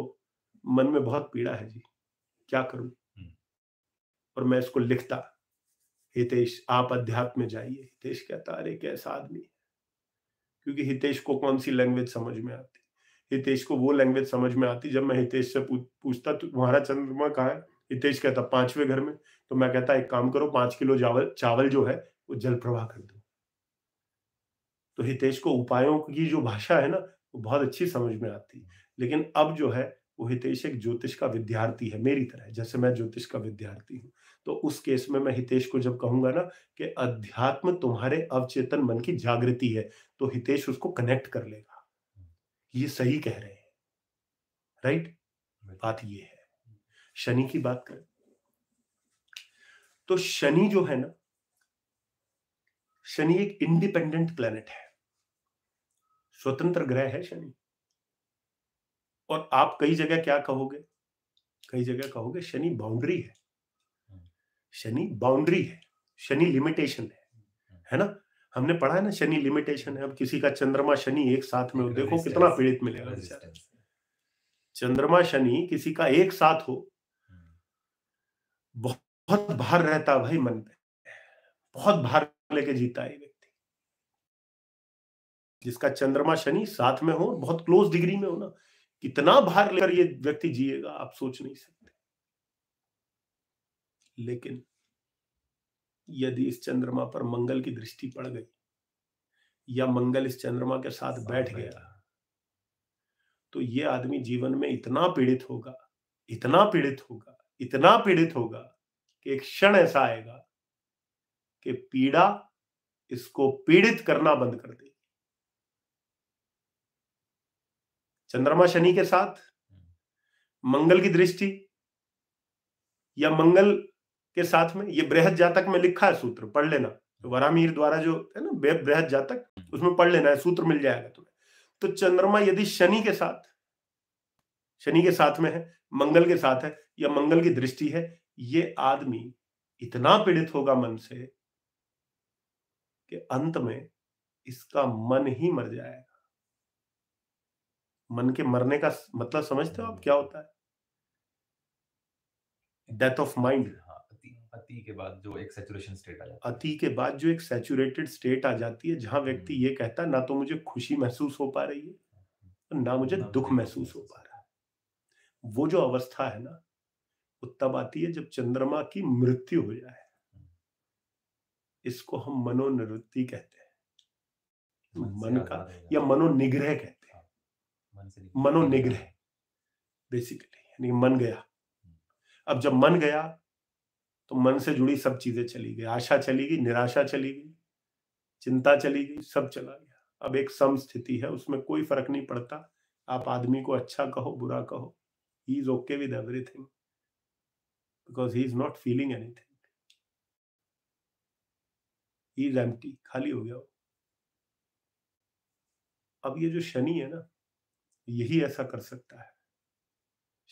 मन में बहुत पीड़ा है जी क्या करूं हम्म। और मैं इसको लिखता हितेश आप अध्यात्म में जाइए हितेश कहता अरे कैसा आदमी क्योंकि हितेश को कौन सी लैंग्वेज समझ में आती हितेश को वो लैंग्वेज समझ में आती जब मैं हितेश से पूछता तो तुम्हारा चंद्रमा कहाँ है हितेश कहता पांचवे घर में तो मैं कहता एक काम करो पांच किलो चावल चावल जो है वो जल प्रवाह कर दो तो हितेश को उपायों की जो भाषा है ना वो बहुत अच्छी समझ में आती लेकिन अब जो है वो हितेश एक ज्योतिष का विद्यार्थी है मेरी तरह जैसे मैं ज्योतिष का विद्यार्थी हूँ तो उस केस में मैं हितेश को जब कहूंगा ना कि अध्यात्म तुम्हारे अवचेतन मन की जागृति है तो हितेश उसको कनेक्ट कर लेगा ये सही कह रहे हैं राइट बात ये है शनि की बात करें तो शनि जो है ना शनि एक इंडिपेंडेंट प्लेनेट है स्वतंत्र ग्रह है शनि और आप कई जगह क्या कहोगे कई जगह कहोगे शनि बाउंड्री है शनि बाउंड्री है शनि लिमिटेशन है हम्म। है ना हमने पढ़ा है ना शनि लिमिटेशन है अब किसी का चंद्रमा शनि एक साथ में हो देखो कितना पीड़ित मिलेगा चंद्रमा शनि किसी का एक साथ हो हम्म। बहुत भार रहता भाई मन पे बहुत भार लेके जीता है व्यक्ति जिसका चंद्रमा शनि साथ में हो बहुत क्लोज डिग्री में हो ना कितना भार लेकर ये व्यक्ति जिएगा आप सोच नहीं सकते लेकिन यदि इस चंद्रमा पर मंगल की दृष्टि पड़ गई या मंगल इस चंद्रमा के साथ बैठ गया तो ये आदमी जीवन में इतना पीड़ित होगा इतना पीड़ित होगा इतना पीड़ित होगा कि एक क्षण ऐसा आएगा कि पीड़ा इसको पीड़ित करना बंद कर देगी चंद्रमा शनि के साथ हम्म। मंगल की दृष्टि या मंगल के साथ में ये बृहद जातक में लिखा है सूत्र पढ़ लेना तो वरामीर द्वारा जो है ना बृहद जातक उसमें पढ़ लेना है सूत्र मिल जाएगा तुम्हें तो चंद्रमा यदि शनि के साथ शनि के साथ में है मंगल के साथ है या मंगल की दृष्टि है ये आदमी इतना पीड़ित होगा मन से कि अंत में इसका मन ही मर जाएगा मन के मरने का मतलब समझते हो आप क्या होता है डेथ ऑफ माइंड अति के बाद जो एक सैचुरेशन स्टेट आ जाती है अति के बाद जो एक सैचुरेटेड स्टेट आ जाती है जहां व्यक्ति हम्म। ये कहता है ना तो मुझे खुशी महसूस हो पा रही है और ना मुझे ना दुख महसूस हो पा रहा है वो जो अवस्था है ना वो तब आती है जब चंद्रमा की मृत्यु हो जाए हम्म। इसको हम मनोनिवृत्ति कहते हैं मन का या मनोनिग्रह कहते हैं हाँ, मनोनिग्रह बेसिकली यानी मन गया हम्म। अब जब मन गया तो मन से जुड़ी सब चीजें चली गई आशा चली गई निराशा चली गई चिंता चली गई सब चला गया अब एक सम स्थिति है उसमें कोई फर्क नहीं पड़ता आप आदमी को अच्छा कहो बुरा कहो he is okay with everything because he is not feeling anything he is empty खाली हो गया हो अब ये जो शनि है ना यही ऐसा कर सकता है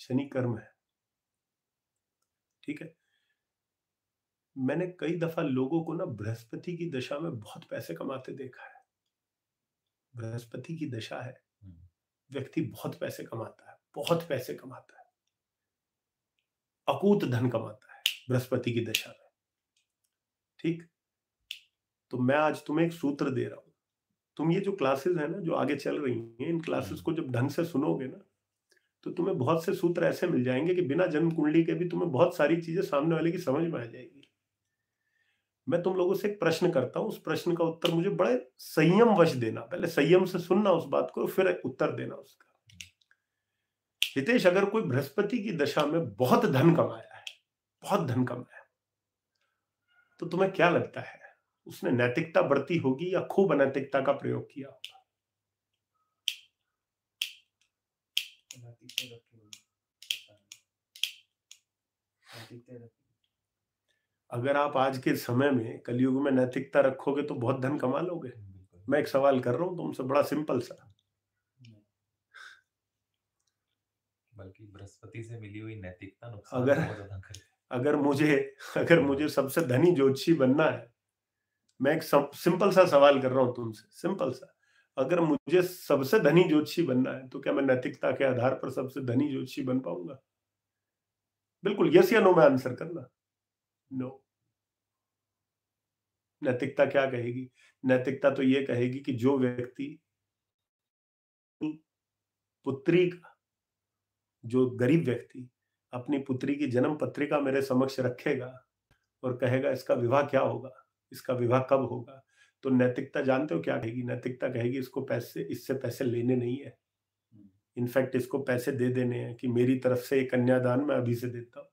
शनि कर्म है ठीक है मैंने कई दफा लोगों को ना बृहस्पति की दशा में बहुत पैसे कमाते देखा है बृहस्पति की दशा है व्यक्ति बहुत पैसे कमाता है बहुत पैसे कमाता है अकूत धन कमाता है बृहस्पति की दशा में ठीक तो मैं आज तुम्हें एक सूत्र दे रहा हूं तुम ये जो क्लासेस है ना जो आगे चल रही हैं इन क्लासेस को जब ढंग से सुनोगे ना तो तुम्हें बहुत से सूत्र ऐसे मिल जाएंगे कि बिना जन्म कुंडली के भी तुम्हें बहुत सारी चीजें सामने वाले की समझ में आ जाएगी मैं तुम लोगों से एक प्रश्न करता हूँ उस प्रश्न का उत्तर मुझे बड़े संयम वश देना पहले संयम से सुनना उस बात को फिर उत्तर देना उसका हितेश अगर कोई बृहस्पति की दशा में बहुत धन कमाया है बहुत धन कमाया तो तुम्हें क्या लगता है उसने नैतिकता बढ़ती होगी या खूब अनैतिकता का प्रयोग किया होगा नैतिकता अगर आप आज के समय में कलयुग में नैतिकता रखोगे तो बहुत धन कमा लोगे मैं एक सवाल कर रहा हूं तुमसे बड़ा सिंपल सा बल्कि बृहस्पति से मिली हुई नैतिकता अगर अगर मुझे अगर मुझे सबसे धनी ज्योतिषी बनना है मैं एक सिंपल सा सवाल कर रहा हूं तुमसे सिंपल सा अगर मुझे सबसे धनी ज्योतिषी बनना है तो क्या मैं नैतिकता के आधार पर सबसे धनी ज्योतिषी बन पाऊंगा बिल्कुल यस या नो में आंसर करना नो नैतिकता क्या कहेगी नैतिकता तो ये कहेगी कि जो व्यक्ति पुत्री का जो गरीब व्यक्ति अपनी पुत्री की जन्म पत्रिका मेरे समक्ष रखेगा और कहेगा इसका विवाह क्या होगा इसका विवाह कब होगा तो नैतिकता जानते हो क्या कहेगी नैतिकता कहेगी इसको पैसे इससे पैसे लेने नहीं है हम्म। इनफैक्ट इसको पैसे दे देने हैं कि मेरी तरफ से एक कन्यादान मैं अभी से देता हूँ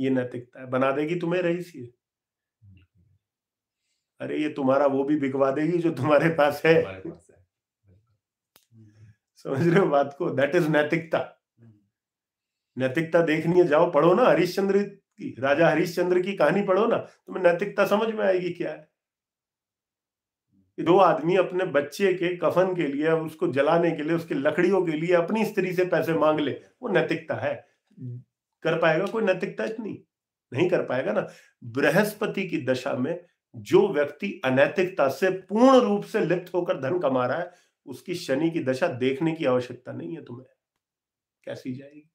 ये नैतिकता है बना देगी तुम्हें सी अरे ये तुम्हारा वो भी बिकवा देगी जो तुम्हारे पास है, पास है। समझ रहे हो बात को दैट इज नैतिकता हम्म। नैतिकता देखनी है जाओ पढ़ो ना हरिश्चंद्र की राजा हरिश्चंद्र की कहानी पढ़ो ना तुम्हें नैतिकता समझ में आएगी क्या है दो आदमी अपने बच्चे के कफन के लिए उसको जलाने के लिए उसकी लकड़ियों के लिए अपनी स्त्री से पैसे मांग ले वो नैतिकता है कर पाएगा कोई नैतिकता इतनी नहीं कर पाएगा ना बृहस्पति की दशा में जो व्यक्ति अनैतिकता से पूर्ण रूप से लिप्त होकर धन कमा रहा है उसकी शनि की दशा देखने की आवश्यकता नहीं है तुम्हें कैसी जाएगी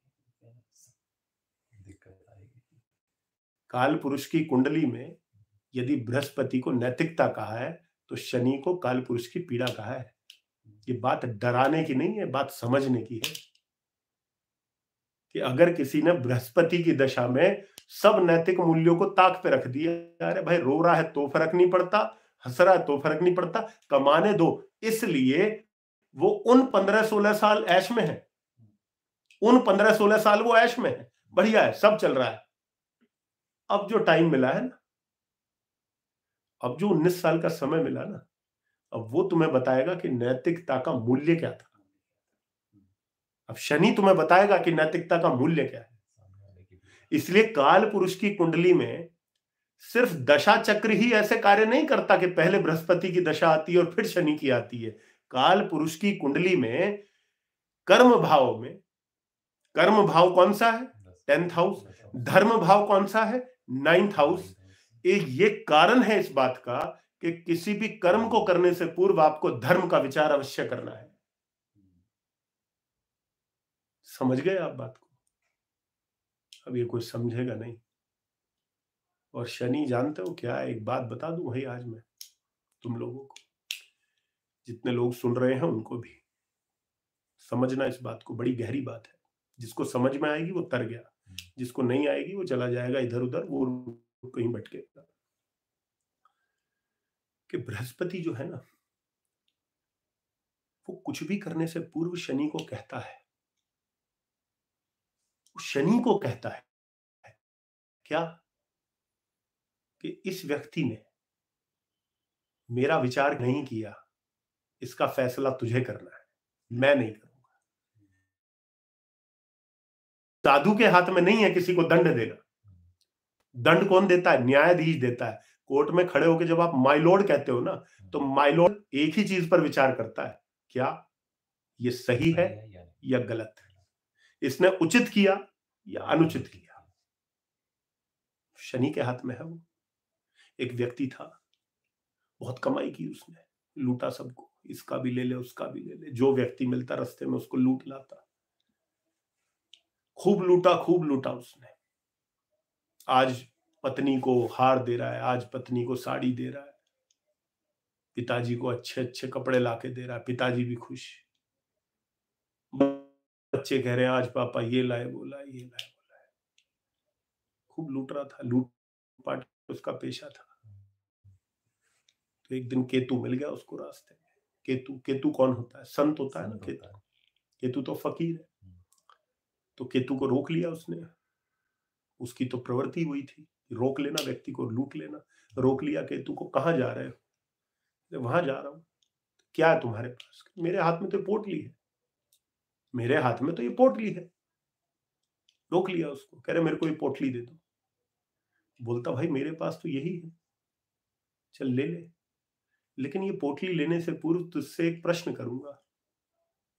काल पुरुष की कुंडली में यदि बृहस्पति को नैतिकता कहा है तो शनि को काल पुरुष की पीड़ा कहा है ये बात डराने की नहीं है बात समझने की है कि अगर किसी ने बृहस्पति की दशा में सब नैतिक मूल्यों को ताक पे रख दिया अरे भाई रो रहा है तो फर्क नहीं पड़ता हंस रहा है तो फर्क नहीं पड़ता कमाने दो इसलिए वो उन पंद्रह सोलह साल ऐश में है उन पंद्रह सोलह साल वो ऐश में है बढ़िया है सब चल रहा है अब जो टाइम मिला है ना अब जो उन्नीस साल का समय मिला ना अब वो तुम्हें बताएगा कि नैतिकता का मूल्य क्या था अब शनि तुम्हें बताएगा कि नैतिकता का मूल्य क्या है इसलिए काल पुरुष की कुंडली में सिर्फ दशा चक्र ही ऐसे कार्य नहीं करता कि पहले बृहस्पति की दशा आती है और फिर शनि की आती है काल पुरुष की कुंडली में कर्म भाव में कर्म भाव कौन सा है टेंथ हाउस धर्म भाव कौन सा है नाइन्थ हाउस ये कारण है इस बात का कि किसी भी कर्म को करने से पूर्व आपको धर्म का विचार अवश्य करना है समझ गए आप बात को अब ये कोई समझेगा नहीं और शनि जानते हो क्या एक बात बता दू भाई आज मैं तुम लोगों को जितने लोग सुन रहे हैं उनको भी समझना इस बात को बड़ी गहरी बात है जिसको समझ में आएगी वो तर गया जिसको नहीं आएगी वो चला जाएगा इधर उधर वो कहीं भटकेगा कि बृहस्पति जो है ना वो कुछ भी करने से पूर्व शनि को कहता है शनि को कहता है क्या कि इस व्यक्ति ने मेरा विचार नहीं किया इसका फैसला तुझे करना है मैं नहीं करूंगा साधु के हाथ में नहीं है किसी को दंड देगा दंड कौन देता है न्यायाधीश देता है कोर्ट में खड़े होकर जब आप माइलोड कहते हो ना तो माइलोड एक ही चीज पर विचार करता है क्या ये सही है या गलत है इसने उचित किया या अनुचित किया शनि के हाथ में है वो एक व्यक्ति था बहुत कमाई की उसने लूटा सबको इसका भी ले ले उसका भी ले ले जो व्यक्ति मिलता रस्ते में उसको लूट लाता खूब लूटा खूब लूटा उसने आज पत्नी को हार दे रहा है आज पत्नी को साड़ी दे रहा है पिताजी को अच्छे अच्छे कपड़े लाके दे रहा है पिताजी भी खुश बच्चे कह रहे हैं आज पापा ये लाए वो लाए ये लाए वो लाए खूब लूट रहा था लूट पाट उसका पेशा था तो एक दिन केतु मिल गया उसको रास्ते में केतु केतु कौन होता है संत होता है ना केतु केतु तो फकीर है हम्म। तो केतु को रोक लिया उसने उसकी तो प्रवृत्ति हुई थी रोक लेना व्यक्ति को लूट लेना रोक लिया केतु को कहा जा रहे हो वहां जा रहा हूं क्या है तुम्हारे पास मेरे हाथ में तो पोटली है मेरे हाथ में तो ये पोटली है रोक लिया उसको कह रहे मेरे को ये पोटली दे दो बोलता भाई मेरे पास तो यही है चल ले ले लेकिन ये पोटली लेने से पूर्व तुझसे एक प्रश्न करूंगा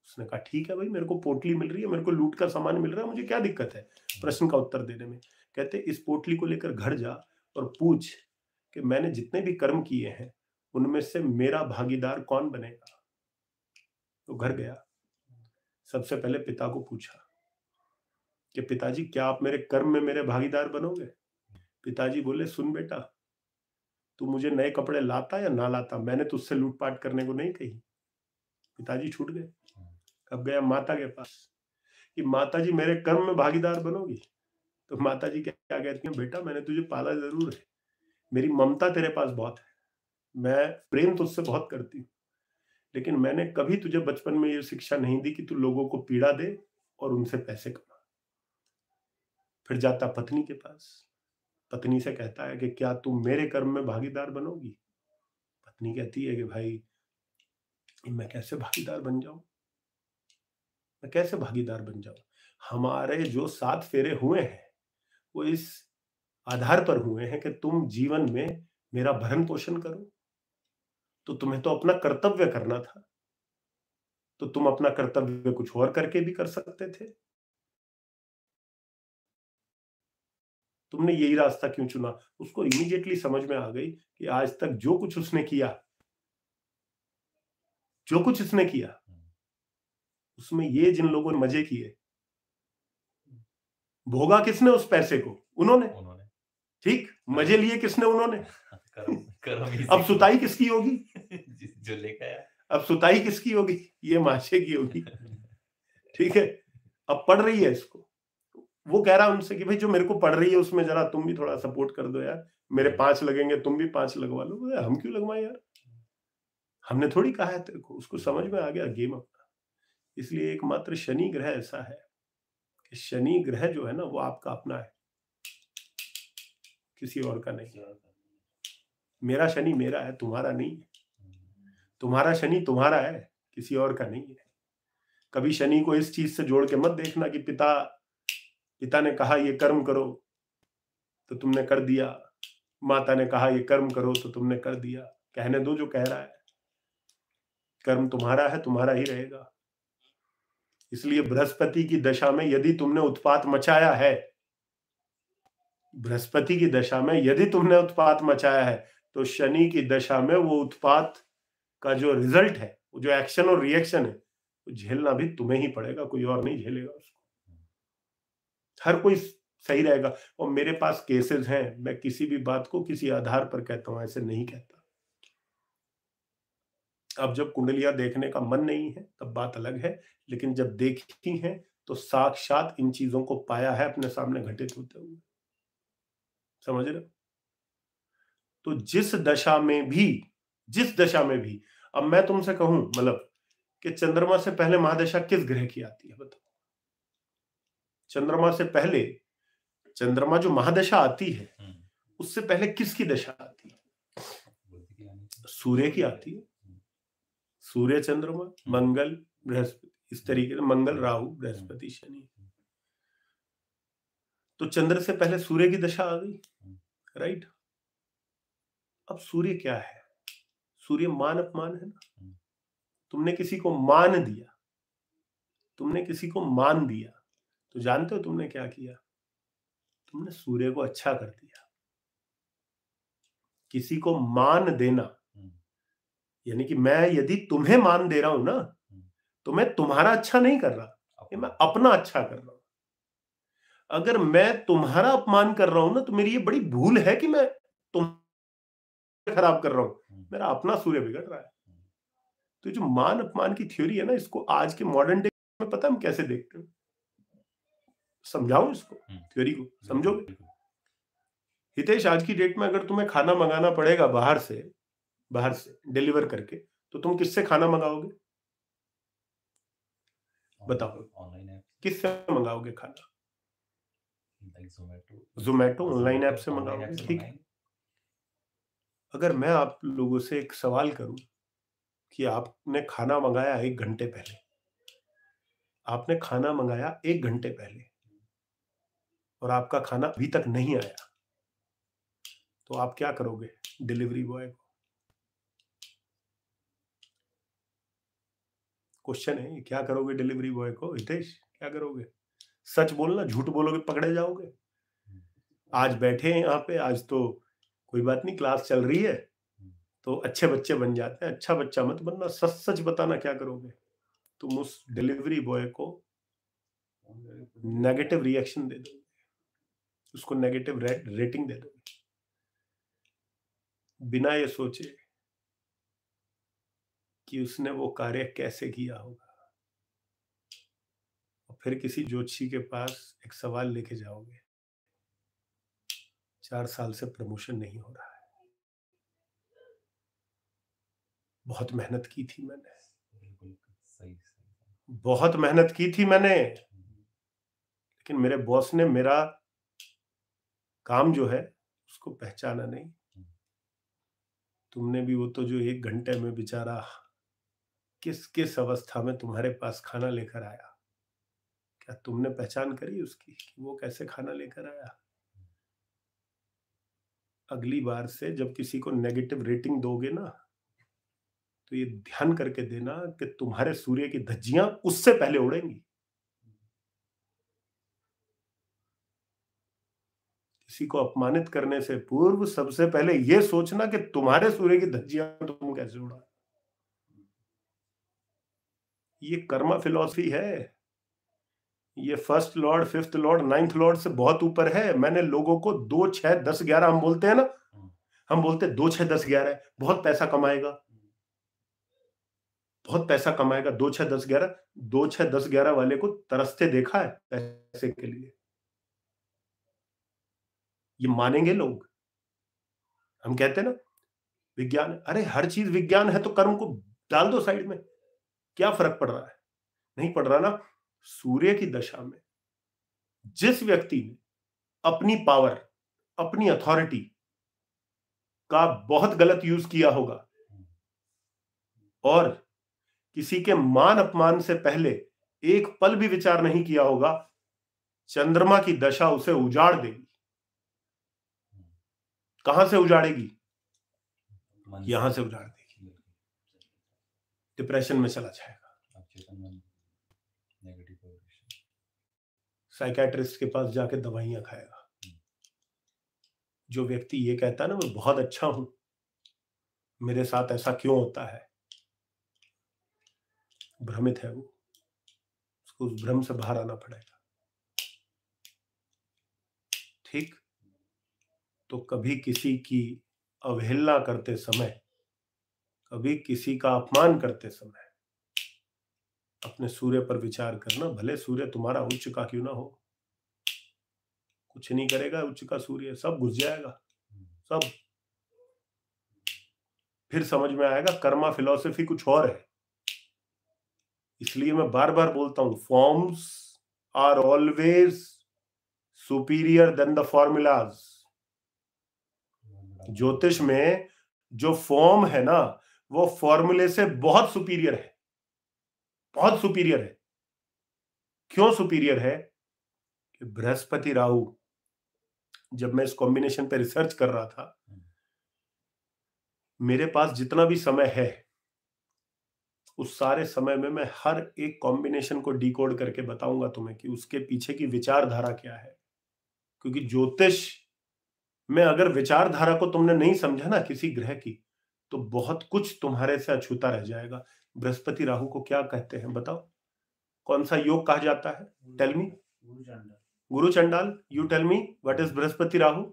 उसने कहा ठीक है भाई मेरे को पोटली मिल रही है मेरे को लूट का सामान मिल रहा है मुझे क्या दिक्कत है प्रश्न का उत्तर देने में कहते इस पोटली को लेकर घर जा और पूछ कि मैंने जितने भी कर्म किए हैं उनमें से मेरा भागीदार कौन बनेगा तो घर गया सबसे पहले पिता को पूछा कि पिताजी क्या आप मेरे कर्म में मेरे भागीदार बनोगे पिताजी बोले सुन बेटा तू मुझे नए कपड़े लाता या ना लाता मैंने तुझसे तो लूटपाट करने को नहीं कही पिताजी छूट गए अब गया माता के पास कि माता जी मेरे कर्म में भागीदार बनोगी तो माता जी क्या कहती हैं बेटा मैंने तुझे पाला जरूर है मेरी ममता तेरे पास बहुत है मैं प्रेम तुझसे बहुत करती हूँ लेकिन मैंने कभी तुझे बचपन में ये शिक्षा नहीं दी कि तू लोगों को पीड़ा दे और उनसे पैसे कमा फिर जाता पत्नी के पास पत्नी से कहता है कि क्या तुम मेरे कर्म में भागीदार बनोगी पत्नी कहती है कि भाई मैं कैसे भागीदार बन जाऊं मैं कैसे भागीदार बन जाऊं हमारे जो सात फेरे हुए हैं वो इस आधार पर हुए हैं कि तुम जीवन में मेरा भरण पोषण करो तो तुम्हें तो अपना कर्तव्य करना था तो तुम अपना कर्तव्य कुछ और करके भी कर सकते थे तुमने यही रास्ता क्यों चुना उसको इमीडिएटली समझ में आ गई कि आज तक जो कुछ उसने किया जो कुछ इसने किया उसमें ये जिन लोगों ने मजे किए भोगा किसने उस पैसे को उन्होंने ठीक मजे लिए किसने उन्होंने अब सुताई किसकी होगी जो लेकर अब सुताई किसकी होगी ये माशे की होगी ठीक है अब पढ़ रही है इसको वो कह रहा उनसे कि भाई जो मेरे को पढ़ रही है उसमें जरा तुम भी थोड़ा सपोर्ट कर दो यार मेरे हम्म। पांच लगेंगे तुम भी पांच लगवा लो हम क्यों लगवाए यार हमने थोड़ी कहा है तेरे को उसको समझ में आ गया गेम अपना इसलिए एकमात्र शनि ग्रह ऐसा है कि शनि ग्रह जो है ना वो आपका अपना है किसी और का नहीं मेरा शनि मेरा है तुम्हारा नहीं है तुम्हारा शनि तुम्हारा है किसी और का नहीं है कभी शनि को इस चीज से जोड़ के मत देखना कि पिता पिता ने कहा ये कर्म करो तो तुमने कर दिया माता ने कहा ये कर्म करो तो तुमने कर दिया कहने दो जो कह रहा है कर्म तुम्हारा है तुम्हारा ही रहेगा इसलिए बृहस्पति की दशा में यदि तुमने उत्पात मचाया है बृहस्पति की दशा में यदि तुमने उत्पात मचाया है तो शनि की दशा में वो उत्पात का जो रिजल्ट है जो एक्शन और रिएक्शन है वो झेलना भी तुम्हें ही पड़ेगा कोई और नहीं झेलेगा उसको हर कोई सही रहेगा और मेरे पास केसेस हैं मैं किसी भी बात को किसी आधार पर कहता हूं ऐसे नहीं कहता अब जब कुंडलियां देखने का मन नहीं है तब बात अलग है लेकिन जब देखती हैं तो साक्षात इन चीजों को पाया है अपने सामने घटित होते हुए समझ रहे तो जिस दशा में भी जिस दशा में भी अब मैं तुमसे कहूं मतलब कि चंद्रमा से पहले महादशा किस ग्रह की आती है बताओ चंद्रमा से पहले चंद्रमा जो महादशा आती है हम्म। उससे पहले किसकी दशा आती है सूर्य की आती है हम्म। सूर्य चंद्रमा हम्म। मंगल बृहस्पति इस तरीके से मंगल राहु बृहस्पति शनि तो चंद्र से पहले सूर्य की दशा आ गई राइट अब सूर्य क्या है सूर्य मान अपमान है ना हम्म। तुमने किसी को मान दिया तुमने किसी को मान दिया तो जानते हो तुमने क्या किया तुमने सूर्य को अच्छा कर दिया किसी को मान देना हम्म। यानी कि मैं यदि तुम्हें मान दे रहा हूं ना हम्म। तो मैं तुम्हारा अच्छा नहीं कर रहा मैं अपना अच्छा कर रहा हूं अगर मैं तुम्हारा अपमान कर रहा हूं ना तो मेरी ये बड़ी भूल है कि मैं तुम खराब कर रहा हूं हम्म। मेरा अपना सूर्य बिगड़ रहा है हम्म। तो जो मान अपमान की थ्योरी है ना इसको आज के मॉडर्न डे में पता हम कैसे देखते हैं समझाओ इसको थ्योरी हम्म। को समझो हितेश आज की डेट में अगर तुम्हें खाना मंगाना पड़ेगा बाहर से बाहर से डिलीवर करके तो तुम किससे खाना मंगाओगे बताओ ऑनलाइन ऐप किससे मंगाओगे खाना जोमेटो ऑनलाइन ऐप से मंगाओगे ठीक है अगर मैं आप लोगों से एक सवाल करूं कि आपने खाना मंगाया एक घंटे पहले आपने खाना मंगाया एक घंटे पहले और आपका खाना अभी तक नहीं आया तो आप क्या करोगे डिलीवरी बॉय को क्वेश्चन है क्या करोगे डिलीवरी बॉय को हितेश क्या करोगे सच बोलना झूठ बोलोगे पकड़े जाओगे हम्म। आज बैठे हैं यहाँ पे आज तो कोई बात नहीं क्लास चल रही है तो अच्छे बच्चे बन जाते हैं अच्छा बच्चा मत बनना सच सच बताना क्या करोगे तुम उस डिलीवरी बॉय को नेगेटिव रिएक्शन दे दोगे उसको नेगेटिव रे, रेटिंग दे दोगे बिना ये सोचे कि उसने वो कार्य कैसे किया होगा और फिर किसी जोशी के पास एक सवाल लेके जाओगे चार साल से प्रमोशन नहीं हो रहा है बहुत मेहनत की थी मैंने बहुत मेहनत की थी मैंने लेकिन मेरे बॉस ने मेरा काम जो है उसको पहचाना नहीं हम्म। तुमने भी वो तो जो एक घंटे में बेचारा किस किस अवस्था में तुम्हारे पास खाना लेकर आया क्या तुमने पहचान करी उसकी कि वो कैसे खाना लेकर आया अगली बार से जब किसी को नेगेटिव रेटिंग दोगे ना तो ये ध्यान करके देना कि तुम्हारे सूर्य की धज्जियां उससे पहले उड़ेंगी किसी को अपमानित करने से पूर्व सबसे पहले यह सोचना कि तुम्हारे सूर्य की धज्जियां तुम कैसे उड़ा ये कर्मा फिलॉसफी है ये first lord fifth lord ninth lord से बहुत ऊपर है मैंने लोगों को दो छह दस ग्यारह हम बोलते हैं ना हम बोलते हैं दो छह दस ग्यारह बहुत पैसा कमाएगा बहुत पैसा कमाएगा दो छह दस ग्यारह दो छह दस ग्यारह वाले को तरसते देखा है पैसे के लिए ये मानेंगे लोग हम कहते हैं ना विज्ञान अरे हर चीज विज्ञान है तो कर्म को डाल दो साइड में क्या फर्क पड़ रहा है नहीं पड़ रहा ना सूर्य की दशा में जिस व्यक्ति ने अपनी पावर अपनी अथॉरिटी का बहुत गलत यूज किया होगा और किसी के मान अपमान से पहले एक पल भी विचार नहीं किया होगा चंद्रमा की दशा उसे उजाड़ देगी कहां से उजाड़ेगी यहां से उजाड़ देगी डिप्रेशन में चला जाएगा साइकेट्रिस्ट के पास जाके दवाइयां खाएगा जो व्यक्ति ये कहता है ना मैं बहुत अच्छा हूं मेरे साथ ऐसा क्यों होता है भ्रमित है वो उसको उस भ्रम से बाहर आना पड़ेगा ठीक तो कभी किसी की अवहेलना करते समय कभी किसी का अपमान करते समय अपने सूर्य पर विचार करना भले सूर्य तुम्हारा उच्च का क्यों ना हो कुछ नहीं करेगा उच्च का सूर्य सब घुस जाएगा सब फिर समझ में आएगा कर्मा फिलोसफी कुछ और है इसलिए मैं बार बार बोलता हूं forms are always superior than the formulas ज्योतिष में जो फॉर्म है ना वो फॉर्मूले से बहुत सुपीरियर है बहुत सुपीरियर है क्यों सुपीरियर है कि बृहस्पति राहु जब मैं इस कॉम्बिनेशन पर रिसर्च कर रहा था हम्म। मेरे पास जितना भी समय है उस सारे समय में मैं हर एक कॉम्बिनेशन को डिकोड करके बताऊंगा तुम्हें कि उसके पीछे की विचारधारा क्या है क्योंकि ज्योतिष में अगर विचारधारा को तुमने नहीं समझा ना किसी ग्रह की तो बहुत कुछ तुम्हारे से अछूता रह जाएगा बृहस्पति राहु को क्या कहते हैं बताओ कौन सा योग कहा जाता है tell me Guru Chandal you tell me what is Brihaspati Rahu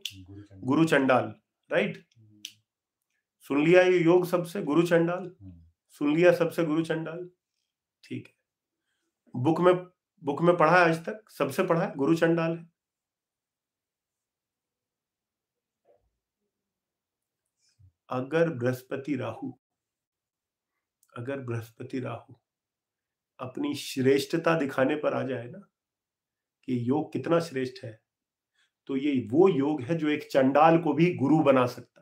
Guru Chandal right हम्म। सुन लिया ये योग सबसे गुरु चंडाल हम्म। सुन लिया सबसे गुरु चंडाल ठीक है बुक में बुक में पढ़ा है आज तक सबसे पढ़ा है गुरु चंडाल है अगर बृहस्पति राहु अगर बृहस्पति राहु अपनी श्रेष्ठता दिखाने पर आ जाए ना कि योग कितना श्रेष्ठ है तो ये वो योग है जो एक चंडाल को भी गुरु बना सकता है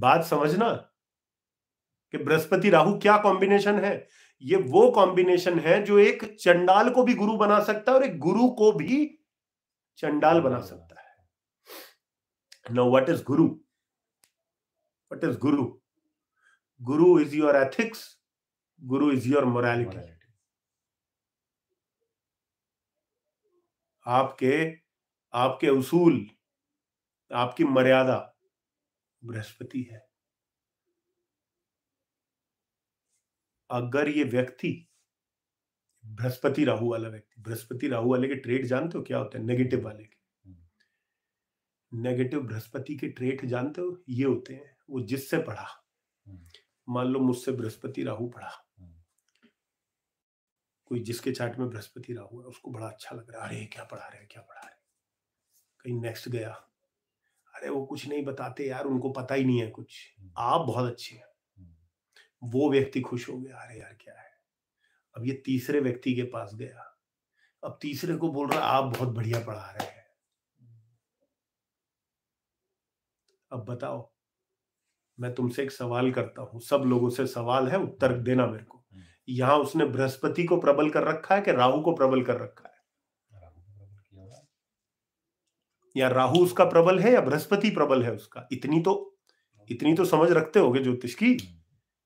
बात समझना कि बृहस्पति राहु क्या कॉम्बिनेशन है ये वो कॉम्बिनेशन है जो एक चंडाल को भी गुरु बना सकता है और एक गुरु को भी चंडाल बना हाँ। सकता है no what is Guru What is Guru? Guru is your ethics, Guru is your morality. morality. आपके आपके उसूल आपकी मर्यादा बृहस्पति है अगर ये व्यक्ति बृहस्पति राहु वाला व्यक्ति बृहस्पति राहु वाले के ट्रेड जानते हो क्या होते हैं नेगेटिव वाले के नेगेटिव हम्म। बृहस्पति के ट्रेट जानते हो ये होते हैं वो जिससे पढ़ा हम्म। मान लो मुझसे बृहस्पति राहु पढ़ा हम्म। कोई जिसके चार्ट में बृहस्पति राहु है उसको बड़ा अच्छा लग रहा है अरे क्या पढ़ा रहे क्या पढ़ा रहे कहीं नेक्स्ट गया अरे वो कुछ नहीं बताते यार उनको पता ही नहीं है कुछ हम्म। आप बहुत अच्छे हैं वो व्यक्ति खुश हो गया अरे यार क्या है अब ये तीसरे व्यक्ति के पास गया अब तीसरे को बोल रहा आप बहुत बढ़िया पढ़ा रहे हैं अब बताओ मैं तुमसे एक सवाल करता हूँ सब लोगों से सवाल है उत्तर देना मेरे को हम्म। यहाँ उसने बृहस्पति को प्रबल कर रखा है कि राहु को प्रबल कर रखा है या राहु उसका प्रबल है या बृहस्पति प्रबल है उसका इतनी तो इतनी तो समझ रखते होगे ज्योतिष की हम्म।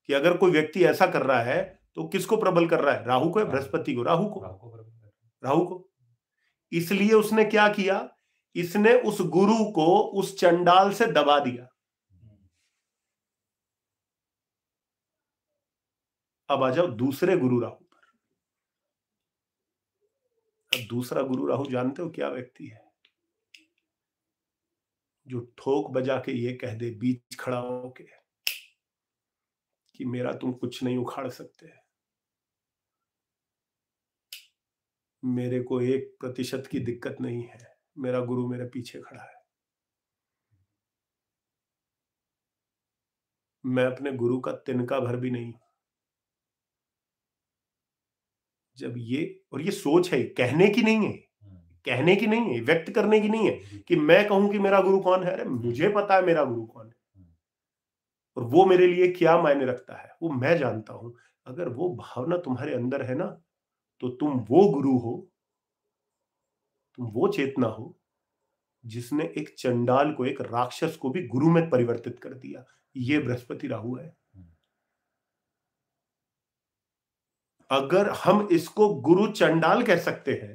कि अगर कोई व्यक्ति ऐसा कर रहा है तो किसको प्रबल कर रहा है राहु को या बृहस्पति को राहु को राहु को इसलिए उसने क्या किया इसने उस गुरु को उस चंडाल से दबा दिया अब आ जाओ दूसरे गुरु राहु पर अब दूसरा गुरु राहु जानते हो क्या व्यक्ति है जो ठोक बजा के ये कह दे बीच खड़ा के कि मेरा तुम कुछ नहीं उखाड़ सकते मेरे को एक प्रतिशत की दिक्कत नहीं है मेरा गुरु मेरे पीछे खड़ा है मैं अपने गुरु का तिनका भर भी नहीं हूं जब ये और ये सोच है कहने की नहीं है हम्म। कहने की नहीं है व्यक्त करने की नहीं है कि मैं कहूं कि मेरा गुरु कौन है अरे मुझे पता है मेरा गुरु कौन है हम्म। और वो मेरे लिए क्या मायने रखता है वो मैं जानता हूं अगर वो भावना तुम्हारे अंदर है ना तो तुम वो गुरु हो तुम वो चेतना हो जिसने एक चंडाल को एक राक्षस को भी गुरु में परिवर्तित कर दिया ये बृहस्पति राहु है अगर हम इसको गुरु चंडाल कह सकते हैं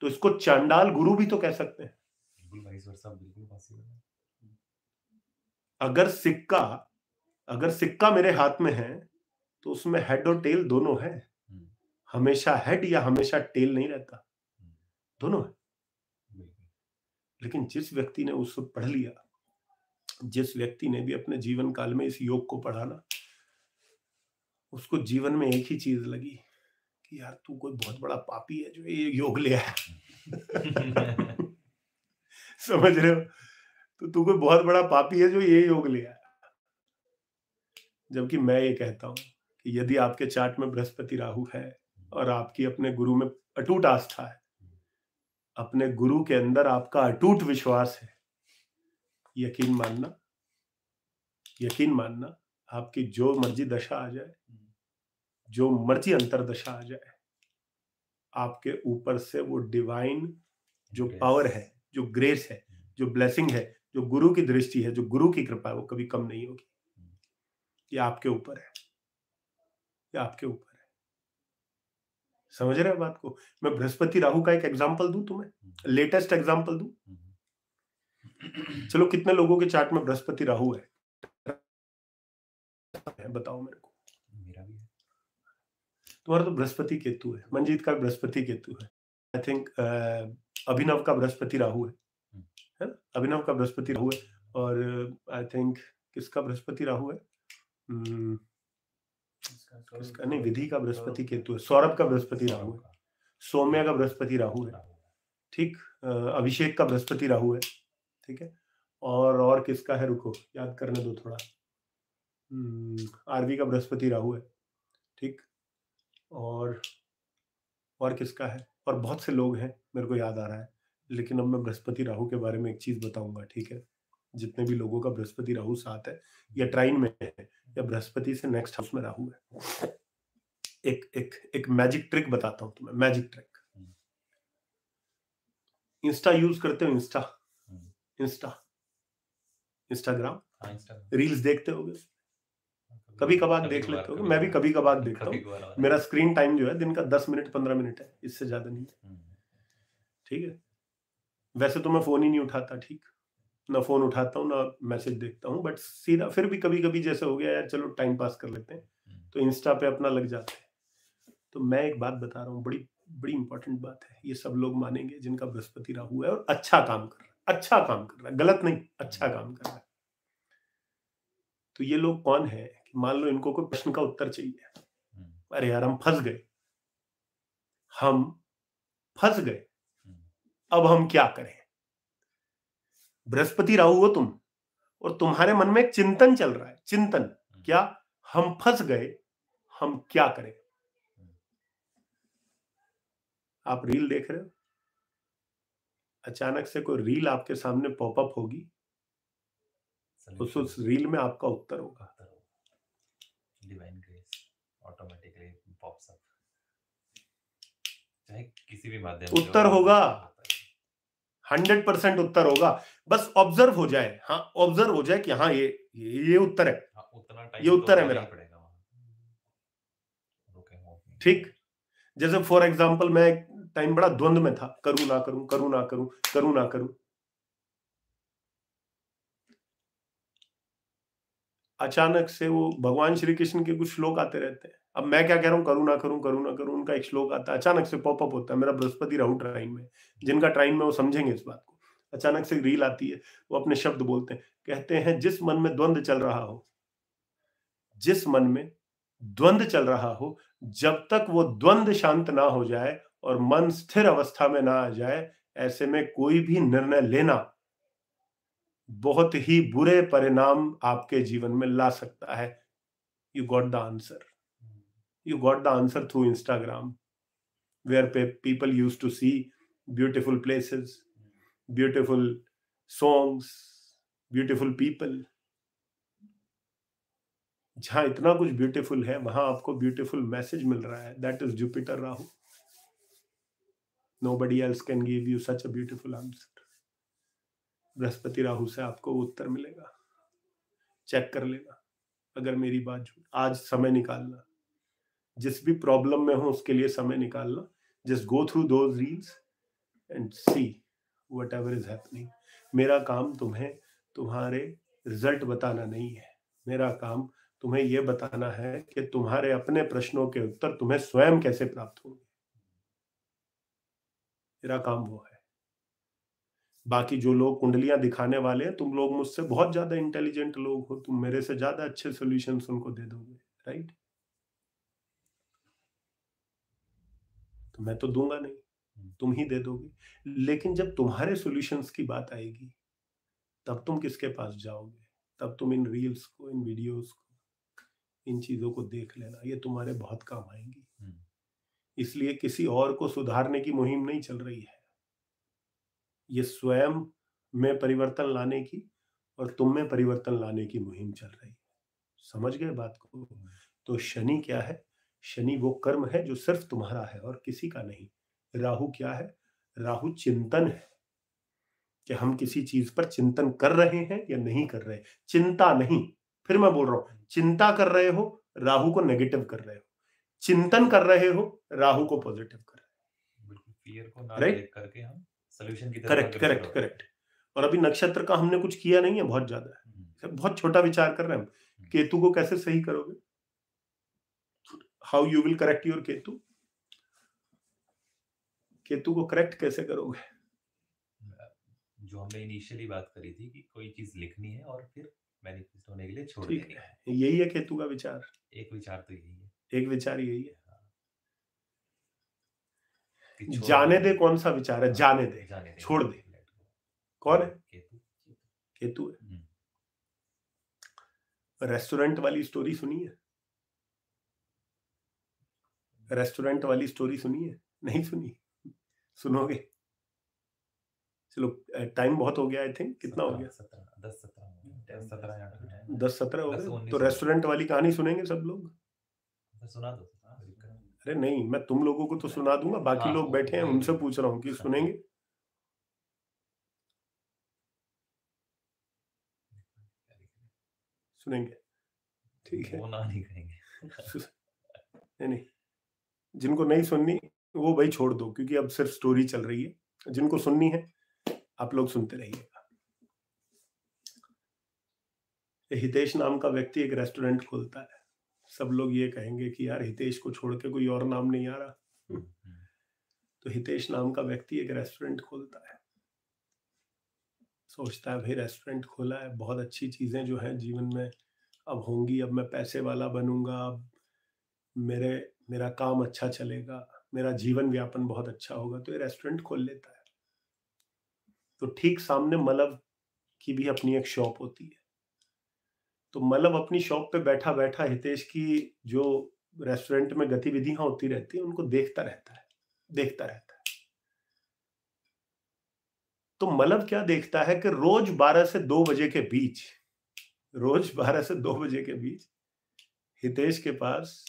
तो इसको चंडाल गुरु भी तो कह सकते हैं अगर सिक्का अगर सिक्का मेरे हाथ में है तो उसमें हेड और टेल दोनों है हम्म। हमेशा हेड या हमेशा टेल नहीं रहता हम्म। दोनों है लेकिन जिस व्यक्ति ने उसको पढ़ लिया जिस व्यक्ति ने भी अपने जीवन काल में इस योग को पढ़ाना उसको जीवन में एक ही चीज लगी कि यार तू कोई बहुत बड़ा पापी है जो ये योग ले आया समझ रहे हो तो तू कोई बहुत बड़ा पापी है जो ये योग ले आया जबकि मैं ये कहता हूं कि यदि आपके चार्ट में बृहस्पति राहु है और आपकी अपने गुरु में अटूट आस्था है अपने गुरु के अंदर आपका अटूट विश्वास है यकीन मानना यकीन मानना आपकी जो मर्जी दशा आ जाए जो मर्जी अंतरदशा आ जाए आपके ऊपर से वो डिवाइन जो पावर है जो ग्रेस hmm. है जो ब्लेसिंग है जो गुरु की दृष्टि है जो गुरु की कृपा है वो कभी कम नहीं होगी hmm. ये आपके ऊपर है ये आपके ऊपर है समझ रहे हैं बात को मैं बृहस्पति राहु का एक एग्जाम्पल दू तुम्हें लेटेस्ट एग्जाम्पल दू चलो कितने लोगों के चार्ट में बृहस्पति राहु है बताओ मेरे को तुम्हारा तो बृहस्पति केतु है मंजीत का बृहस्पति केतु है आई थिंक अभिनव का बृहस्पति राहु है हम्म। है ना अभिनव का बृहस्पति राहु है और आई थिंक किसका बृहस्पति राहु है किसका नहीं विधि का बृहस्पति केतु है सौरभ का बृहस्पति राहु है सौम्या का बृहस्पति राहु है ठीक अभिषेक का बृहस्पति राहु है ठीक है और और किसका है रुको याद करने दो थोड़ा आरवी का बृहस्पति राहु है ठीक और और किसका है और बहुत से लोग हैं मेरे को याद आ रहा है लेकिन अब मैं बृहस्पति राहु के बारे में एक चीज बताऊंगा ठीक है जितने भी लोगों का बृहस्पति राहु साथ है या ट्राइन में है या बृहस्पति से नेक्स्ट हाउस में राहु है एक एक एक मैजिक ट्रिक बताता हूं तुम्हें मैजिक ट्रिक इंस्टा यूज करते हो इंस्टा इंस्टा इंस्टाग्राम रील्स देखते गए कभी कभार देख लेते हो मैं भी कभी कभार देखता हूँ मेरा स्क्रीन टाइम जो है दिन का दस मिनट पंद्रह मिनट है इससे ज्यादा नहीं है हम्म। ठीक है वैसे तो मैं फोन ही नहीं उठाता ठीक ना फोन उठाता हूँ ना मैसेज देखता हूँ बट सीधा फिर भी कभी कभी जैसे हो गया यार चलो टाइम पास कर लेते हैं हम्म। तो इंस्टा पे अपना लग जाते हैं तो मैं एक बात बता रहा हूँ बड़ी बड़ी इंपॉर्टेंट बात है ये सब लोग मानेंगे जिनका बृहस्पति राहु है और अच्छा काम कर रहा है अच्छा काम कर रहा है गलत नहीं अच्छा हम्म। काम कर रहा है तो ये लोग कौन है मान लो इनको कोई प्रश्न का उत्तर चाहिए हम्म। अरे यार हम फंस गए हम फंस गए हम्म। अब हम क्या करें बृहस्पति राहु हो तुम और तुम्हारे मन में एक चिंतन चल रहा है चिंतन हम्म। क्या हम फंस गए हम क्या करें आप रील देख रहे हो अचानक से कोई रील आपके सामने पॉपअप होगी उस उस रील में आपका उत्तर होगा divine grace automatically pops up चाहे किसी भी माध्यम उत्तर होगा हंड्रेड परसेंट उत्तर होगा बस ऑब्जर्व हो जाए हाँ ऑब्जर्व हो जाए कि हाँ ये ये ये उत्तर है हाँ, उतना ये तो उत्तर है मेरा ठीक जैसे फॉर एग्जाम्पल मैं टाइम बड़ा द्वंद में था करूं ना करूं करूं ना करूं करूं ना करूं अचानक से वो भगवान श्री कृष्ण के कुछ श्लोक आते रहते हैं अब मैं क्या कह रहा हूँ करूँ ना करूँ करूँ ना करूँ उनका एक श्लोक आता है अचानक से पॉपअप होता है मेरा बृहस्पति राहु ट्राइन में जिनका ट्राइन में वो समझेंगे इस बात को अचानक से रील आती है वो अपने शब्द बोलते हैं कहते हैं जिस मन में द्वंद्व चल रहा हो जिस मन में द्वंद्व चल रहा हो जब तक वो द्वंद शांत ना हो जाए और मन स्थिर अवस्था में ना आ जाए ऐसे में कोई भी निर्णय लेना बहुत ही बुरे परिणाम आपके जीवन में ला सकता है you got the answer you got the answer through Instagram where पे people use to see beautiful places beautiful songs beautiful people जहां इतना कुछ ब्यूटिफुल है वहां आपको ब्यूटिफुल मैसेज मिल रहा है that is Jupiter Rahu body else can give you such a beautiful answer Brihaspati Rahu से आपको उत्तर मिलेगा चेक कर लेना अगर मेरी बात आज समय निकालना जिस भी प्रॉब्लम में हो उसके लिए समय निकालना जस्ट गो थ्रू दो reels and see whatever is happening मेरा काम तुम्हें तुम्हारे रिजल्ट बताना नहीं है मेरा काम तुम्हें यह बताना है कि तुम्हारे अपने प्रश्नों के उत्तर तुम्हें स्वयं कैसे प्राप्त होंगे मेरा काम वो है बाकी जो लोग कुंडलियां दिखाने वाले हैं तुम लोग मुझसे बहुत ज्यादा इंटेलिजेंट लोग हो तुम मेरे से ज्यादा अच्छे सोल्यूशन उनको दे दोगे राइट तो मैं तो दूंगा नहीं तुम ही दे दोगे लेकिन जब तुम्हारे सॉल्यूशंस की बात आएगी तब तुम किसके पास जाओगे तब तुम इन रील्स को इन वीडियोस को इन चीजों को देख लेना ये तुम्हारे बहुत काम आएंगी हम्म। इसलिए किसी और को सुधारने की मुहिम नहीं चल रही है ये स्वयं में परिवर्तन लाने की और तुम में परिवर्तन लाने की मुहिम चल रही है समझ गए बात को तो शनि क्या है शनि वो कर्म है जो सिर्फ तुम्हारा है और किसी का नहीं राहु क्या है राहु चिंतन है कि हम किसी चीज पर चिंतन कर रहे हैं या नहीं कर रहे चिंता नहीं फिर मैं बोल रहा हूं चिंता कर रहे हो राहु को नेगेटिव कर रहे हो चिंतन कर रहे हो राहु को पॉजिटिव कर रहे हो बिल्कुल करके हम सोल्यूशन की करेक्ट करेक्ट करेक्ट और अभी नक्षत्र का हमने कुछ किया नहीं है बहुत ज्यादा है हम्म। बहुत छोटा विचार कर रहे हैं हम्म। केतु को कैसे सही करोगे how you will correct your Ketu Ketu को करेक्ट कैसे करोगे जो हमने इनिशियली बात करी थी कि कोई चीज लिखनी है और फिर मैनिफेस्ट होने के लिए छोड़ देनी है यही है केतु का विचार एक विचार तो यही है एक विचार यही है जाने दे कौन सा विचार है हाँ, जाने दे छोड़ दे कौन है केतु है हम्म। रेस्टोरेंट वाली स्टोरी सुनी है रेस्टोरेंट वाली स्टोरी सुनी है नहीं सुनी सुनोगे चलो टाइम बहुत हो गया आई थिंक कितना हो गया सत्रह दस सत्रह दस सत्रह हो गए तो रेस्टोरेंट वाली कहानी सुनेंगे सब लोग सुना दो अरे नहीं मैं तुम लोगों को तो सुना दूंगा बाकी हाँ, लोग बैठे हैं उनसे पूछ रहा हूँ कि हाँ। सुनेंगे सुनेंगे ठीक है वो ना नहीं करेंगे नहीं नहीं जिनको नहीं सुननी वो भाई छोड़ दो क्योंकि अब सिर्फ स्टोरी चल रही है जिनको सुननी है आप लोग सुनते रहिएगा हितेश नाम का व्यक्ति एक रेस्टोरेंट खोलता है सब लोग ये कहेंगे कि यार हितेश को छोड़ के कोई और नाम नहीं आ रहा हम्म, हम्म। तो हितेश नाम का व्यक्ति एक रेस्टोरेंट खोलता है सोचता है भाई रेस्टोरेंट खोला है बहुत अच्छी चीज़ें जो है जीवन में अब होंगी अब मैं पैसे वाला बनूंगा अब मेरे मेरा काम अच्छा चलेगा मेरा जीवन व्यापन बहुत अच्छा होगा तो ये रेस्टोरेंट खोल लेता है तो ठीक सामने मलब की भी अपनी एक शॉप होती है तो मतलब अपनी शॉप पे बैठा बैठा हितेश की जो रेस्टोरेंट में गतिविधियां होती रहती है उनको देखता रहता है देखता रहता है तो मतलब क्या देखता है कि रोज 12 से 2 बजे के बीच रोज 12 से 2 बजे के बीच हितेश के पास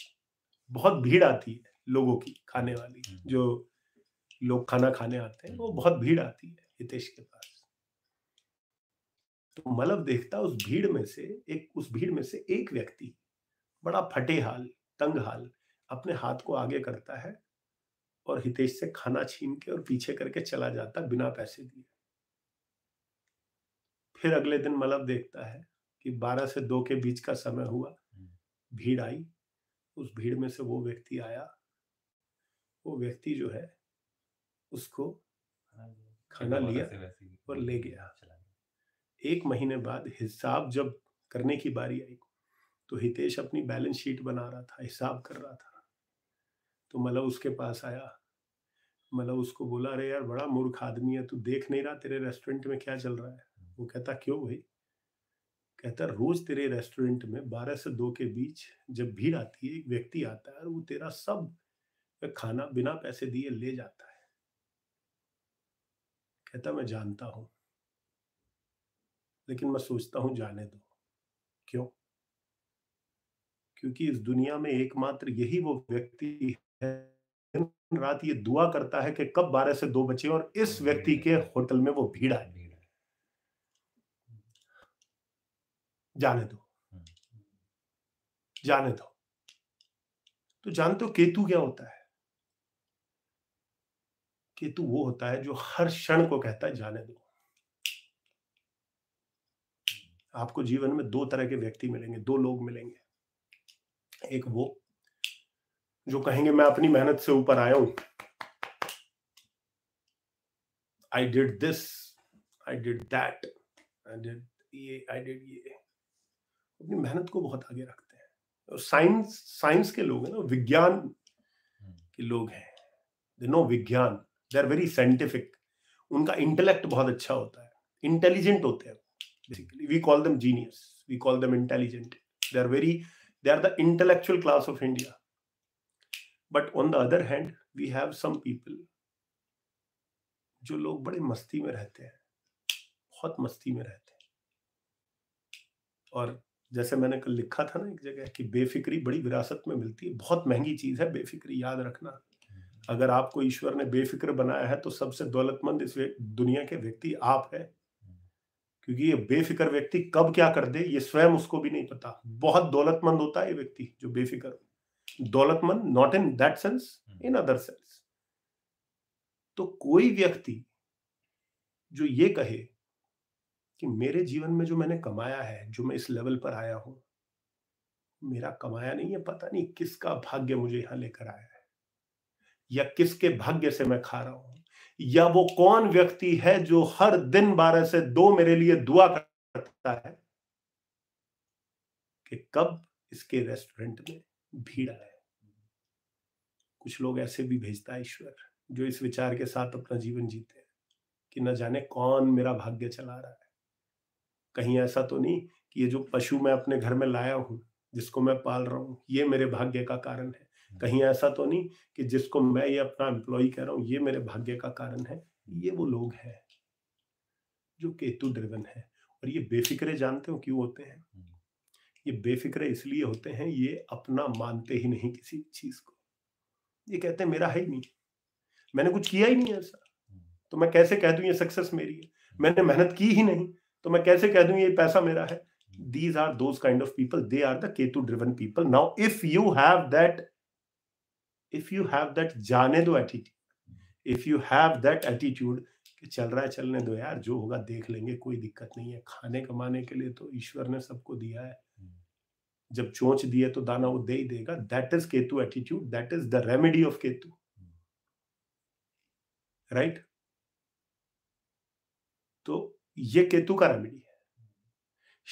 बहुत भीड़ आती है लोगों की खाने वाली जो लोग खाना खाने आते हैं वो बहुत भीड़ आती है हितेश के पास तो मलब देखता उस भीड़ में से एक उस भीड़ में से एक व्यक्ति बड़ा फटे हाल तंग हाल अपने हाथ को आगे करता है और हितेश से खाना छीन के और पीछे करके चला जाता बिना पैसे दिए फिर अगले दिन मलब देखता है कि 12 से 2 के बीच का समय हुआ हम्म। भीड़ आई उस भीड़ में से वो व्यक्ति आया वो व्यक्ति जो है उसको खाना लिया और ले गया एक महीने बाद हिसाब जब करने की बारी आई तो हितेश अपनी बैलेंस शीट बना रहा था हिसाब कर रहा था तो मतलब उसके पास आया मतलब उसको बोला अरे यार बड़ा मूर्ख आदमी है तू देख नहीं रहा तेरे रेस्टोरेंट में क्या चल रहा है वो कहता क्यों भाई कहता रोज तेरे रेस्टोरेंट में बारह से दो के बीच जब भीड़ आती है एक व्यक्ति आता है और वो तेरा सब खाना बिना पैसे दिए ले जाता है कहता मैं जानता हूं लेकिन मैं सोचता हूं जाने दो क्यों क्योंकि इस दुनिया में एकमात्र यही वो व्यक्ति है रात ये दुआ करता है कि कब बारह से दो बचे और इस व्यक्ति के होटल में वो भीड़ आए जाने दो जाने दो तो जानते हो केतु क्या होता है केतु वो होता है जो हर क्षण को कहता है जाने दो आपको जीवन में दो तरह के व्यक्ति मिलेंगे दो लोग मिलेंगे एक वो जो कहेंगे मैं अपनी मेहनत से ऊपर आया हूं I did this I did that I did ये आई डिड ये अपनी मेहनत को बहुत आगे रखते हैं और साइंस साइंस के लोग हैं ना विज्ञान के लोग हैं दे नो विज्ञान दे आर वेरी साइंटिफिक उनका इंटेलेक्ट बहुत अच्छा होता है इंटेलिजेंट होते हैं basically we call them genius we call them intelligent they are very they are the intellectual class of india but on the other hand we have some people जो लोग बड़े मस्ती में रहते हैं बहुत मस्ती में रहते हैं और जैसे मैंने कल लिखा था ना एक जगह कि बेफिक्री बड़ी विरासत में मिलती है बहुत महंगी चीज है बेफिक्री याद रखना अगर आपको ईश्वर ने बेफिक्र बनाया है तो सबसे दौलतमंद इस दुनिया के व्यक्ति आप है क्योंकि ये बेफिक्र व्यक्ति कब क्या कर दे ये स्वयं उसको भी नहीं पता बहुत दौलतमंद होता है ये व्यक्ति जो बेफिक्र दौलतमंद not in that sense in other sense तो कोई व्यक्ति जो ये कहे कि मेरे जीवन में जो मैंने कमाया है जो मैं इस लेवल पर आया हूं मेरा कमाया नहीं है पता नहीं किसका भाग्य मुझे यहां लेकर आया है या किसके भाग्य से मैं खा रहा हूं या वो कौन व्यक्ति है जो हर दिन बारह से दो मेरे लिए दुआ करता है कि कब इसके रेस्टोरेंट में भीड़ आए कुछ लोग ऐसे भी भेजता है ईश्वर जो इस विचार के साथ अपना जीवन जीते हैं कि न जाने कौन मेरा भाग्य चला रहा है कहीं ऐसा तो नहीं कि ये जो पशु मैं अपने घर में लाया हूं जिसको मैं पाल रहा हूं ये मेरे भाग्य का कारण है कहीं ऐसा तो नहीं कि जिसको मैं ये अपना एम्प्लॉय कह रहा हूँ ये मेरे भाग्य का कारण है ये वो लोग हैं जो केतु ड्रिवन है और ये बेफिक्रे जानते हो क्यों होते हैं हम्म। ये बेफिक्रे इसलिए होते हैं ये अपना मानते ही नहीं किसी चीज को ये कहते हैं मेरा है ही नहीं मैंने कुछ किया ही नहीं ऐसा हम्म। तो मैं कैसे कह दूं ये सक्सेस मेरी है मैंने मेहनत की ही नहीं तो मैं कैसे कह दूं ये पैसा मेरा है दीज आर दो kind of people they are the ketu driven people now if you have that जाने दो attitude if you have that attitude कि चल रहा है चलने दो यार जो होगा देख लेंगे कोई दिक्कत नहीं है खाने कमाने के लिए तो ईश्वर ने सबको दिया है हम्म। जब चोंच दिए तो दाना वो दे ही देगा that is Ketu attitude that is the remedy of Ketu right हम्म। तो ये केतु का रेमेडी है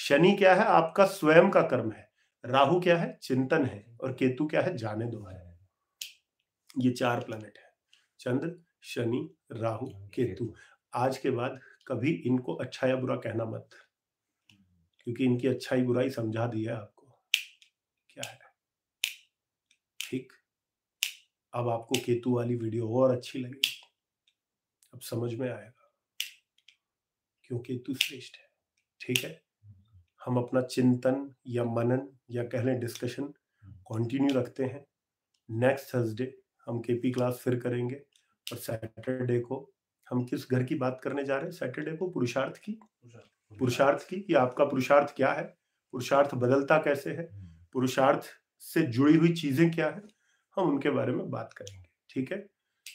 शनि क्या है आपका स्वयं का कर्म है राहु क्या है चिंतन है और केतु क्या है जाने दो है ये चार प्लानिट है चंद्र शनि राहु हाँ, केतु तो आज के बाद कभी इनको अच्छा या बुरा कहना मत क्योंकि इनकी अच्छाई बुराई समझा दी है आपको क्या है ठीक अब आपको केतु वाली वीडियो और अच्छी लगेगी अब समझ में आएगा क्यों केतु श्रेष्ठ है ठीक है हम अपना चिंतन या मनन या कह लें डिस्कशन कंटिन्यू हाँ। रखते हैं नेक्स्ट थर्सडे हम केपी क्लास फिर करेंगे और सैटरडे को हम किस घर की बात करने जा रहे हैं सैटरडे को पुरुषार्थ की पुरुषार्थ की कि आपका पुरुषार्थ क्या है पुरुषार्थ बदलता कैसे है हम्म। पुरुषार्थ से जुड़ी हुई चीजें क्या है हम उनके बारे में बात करेंगे ठीक है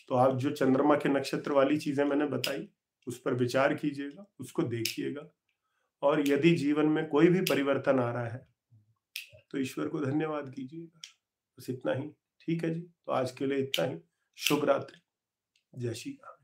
तो आप जो चंद्रमा के नक्षत्र वाली चीजें मैंने बताई उस पर विचार कीजिएगा उसको देखिएगा और यदि जीवन में कोई भी परिवर्तन आ रहा है तो ईश्वर को धन्यवाद कीजिएगा बस इतना ही ठीक है जी तो आज के लिए इतना ही शुभ रात्रि जय श्री राम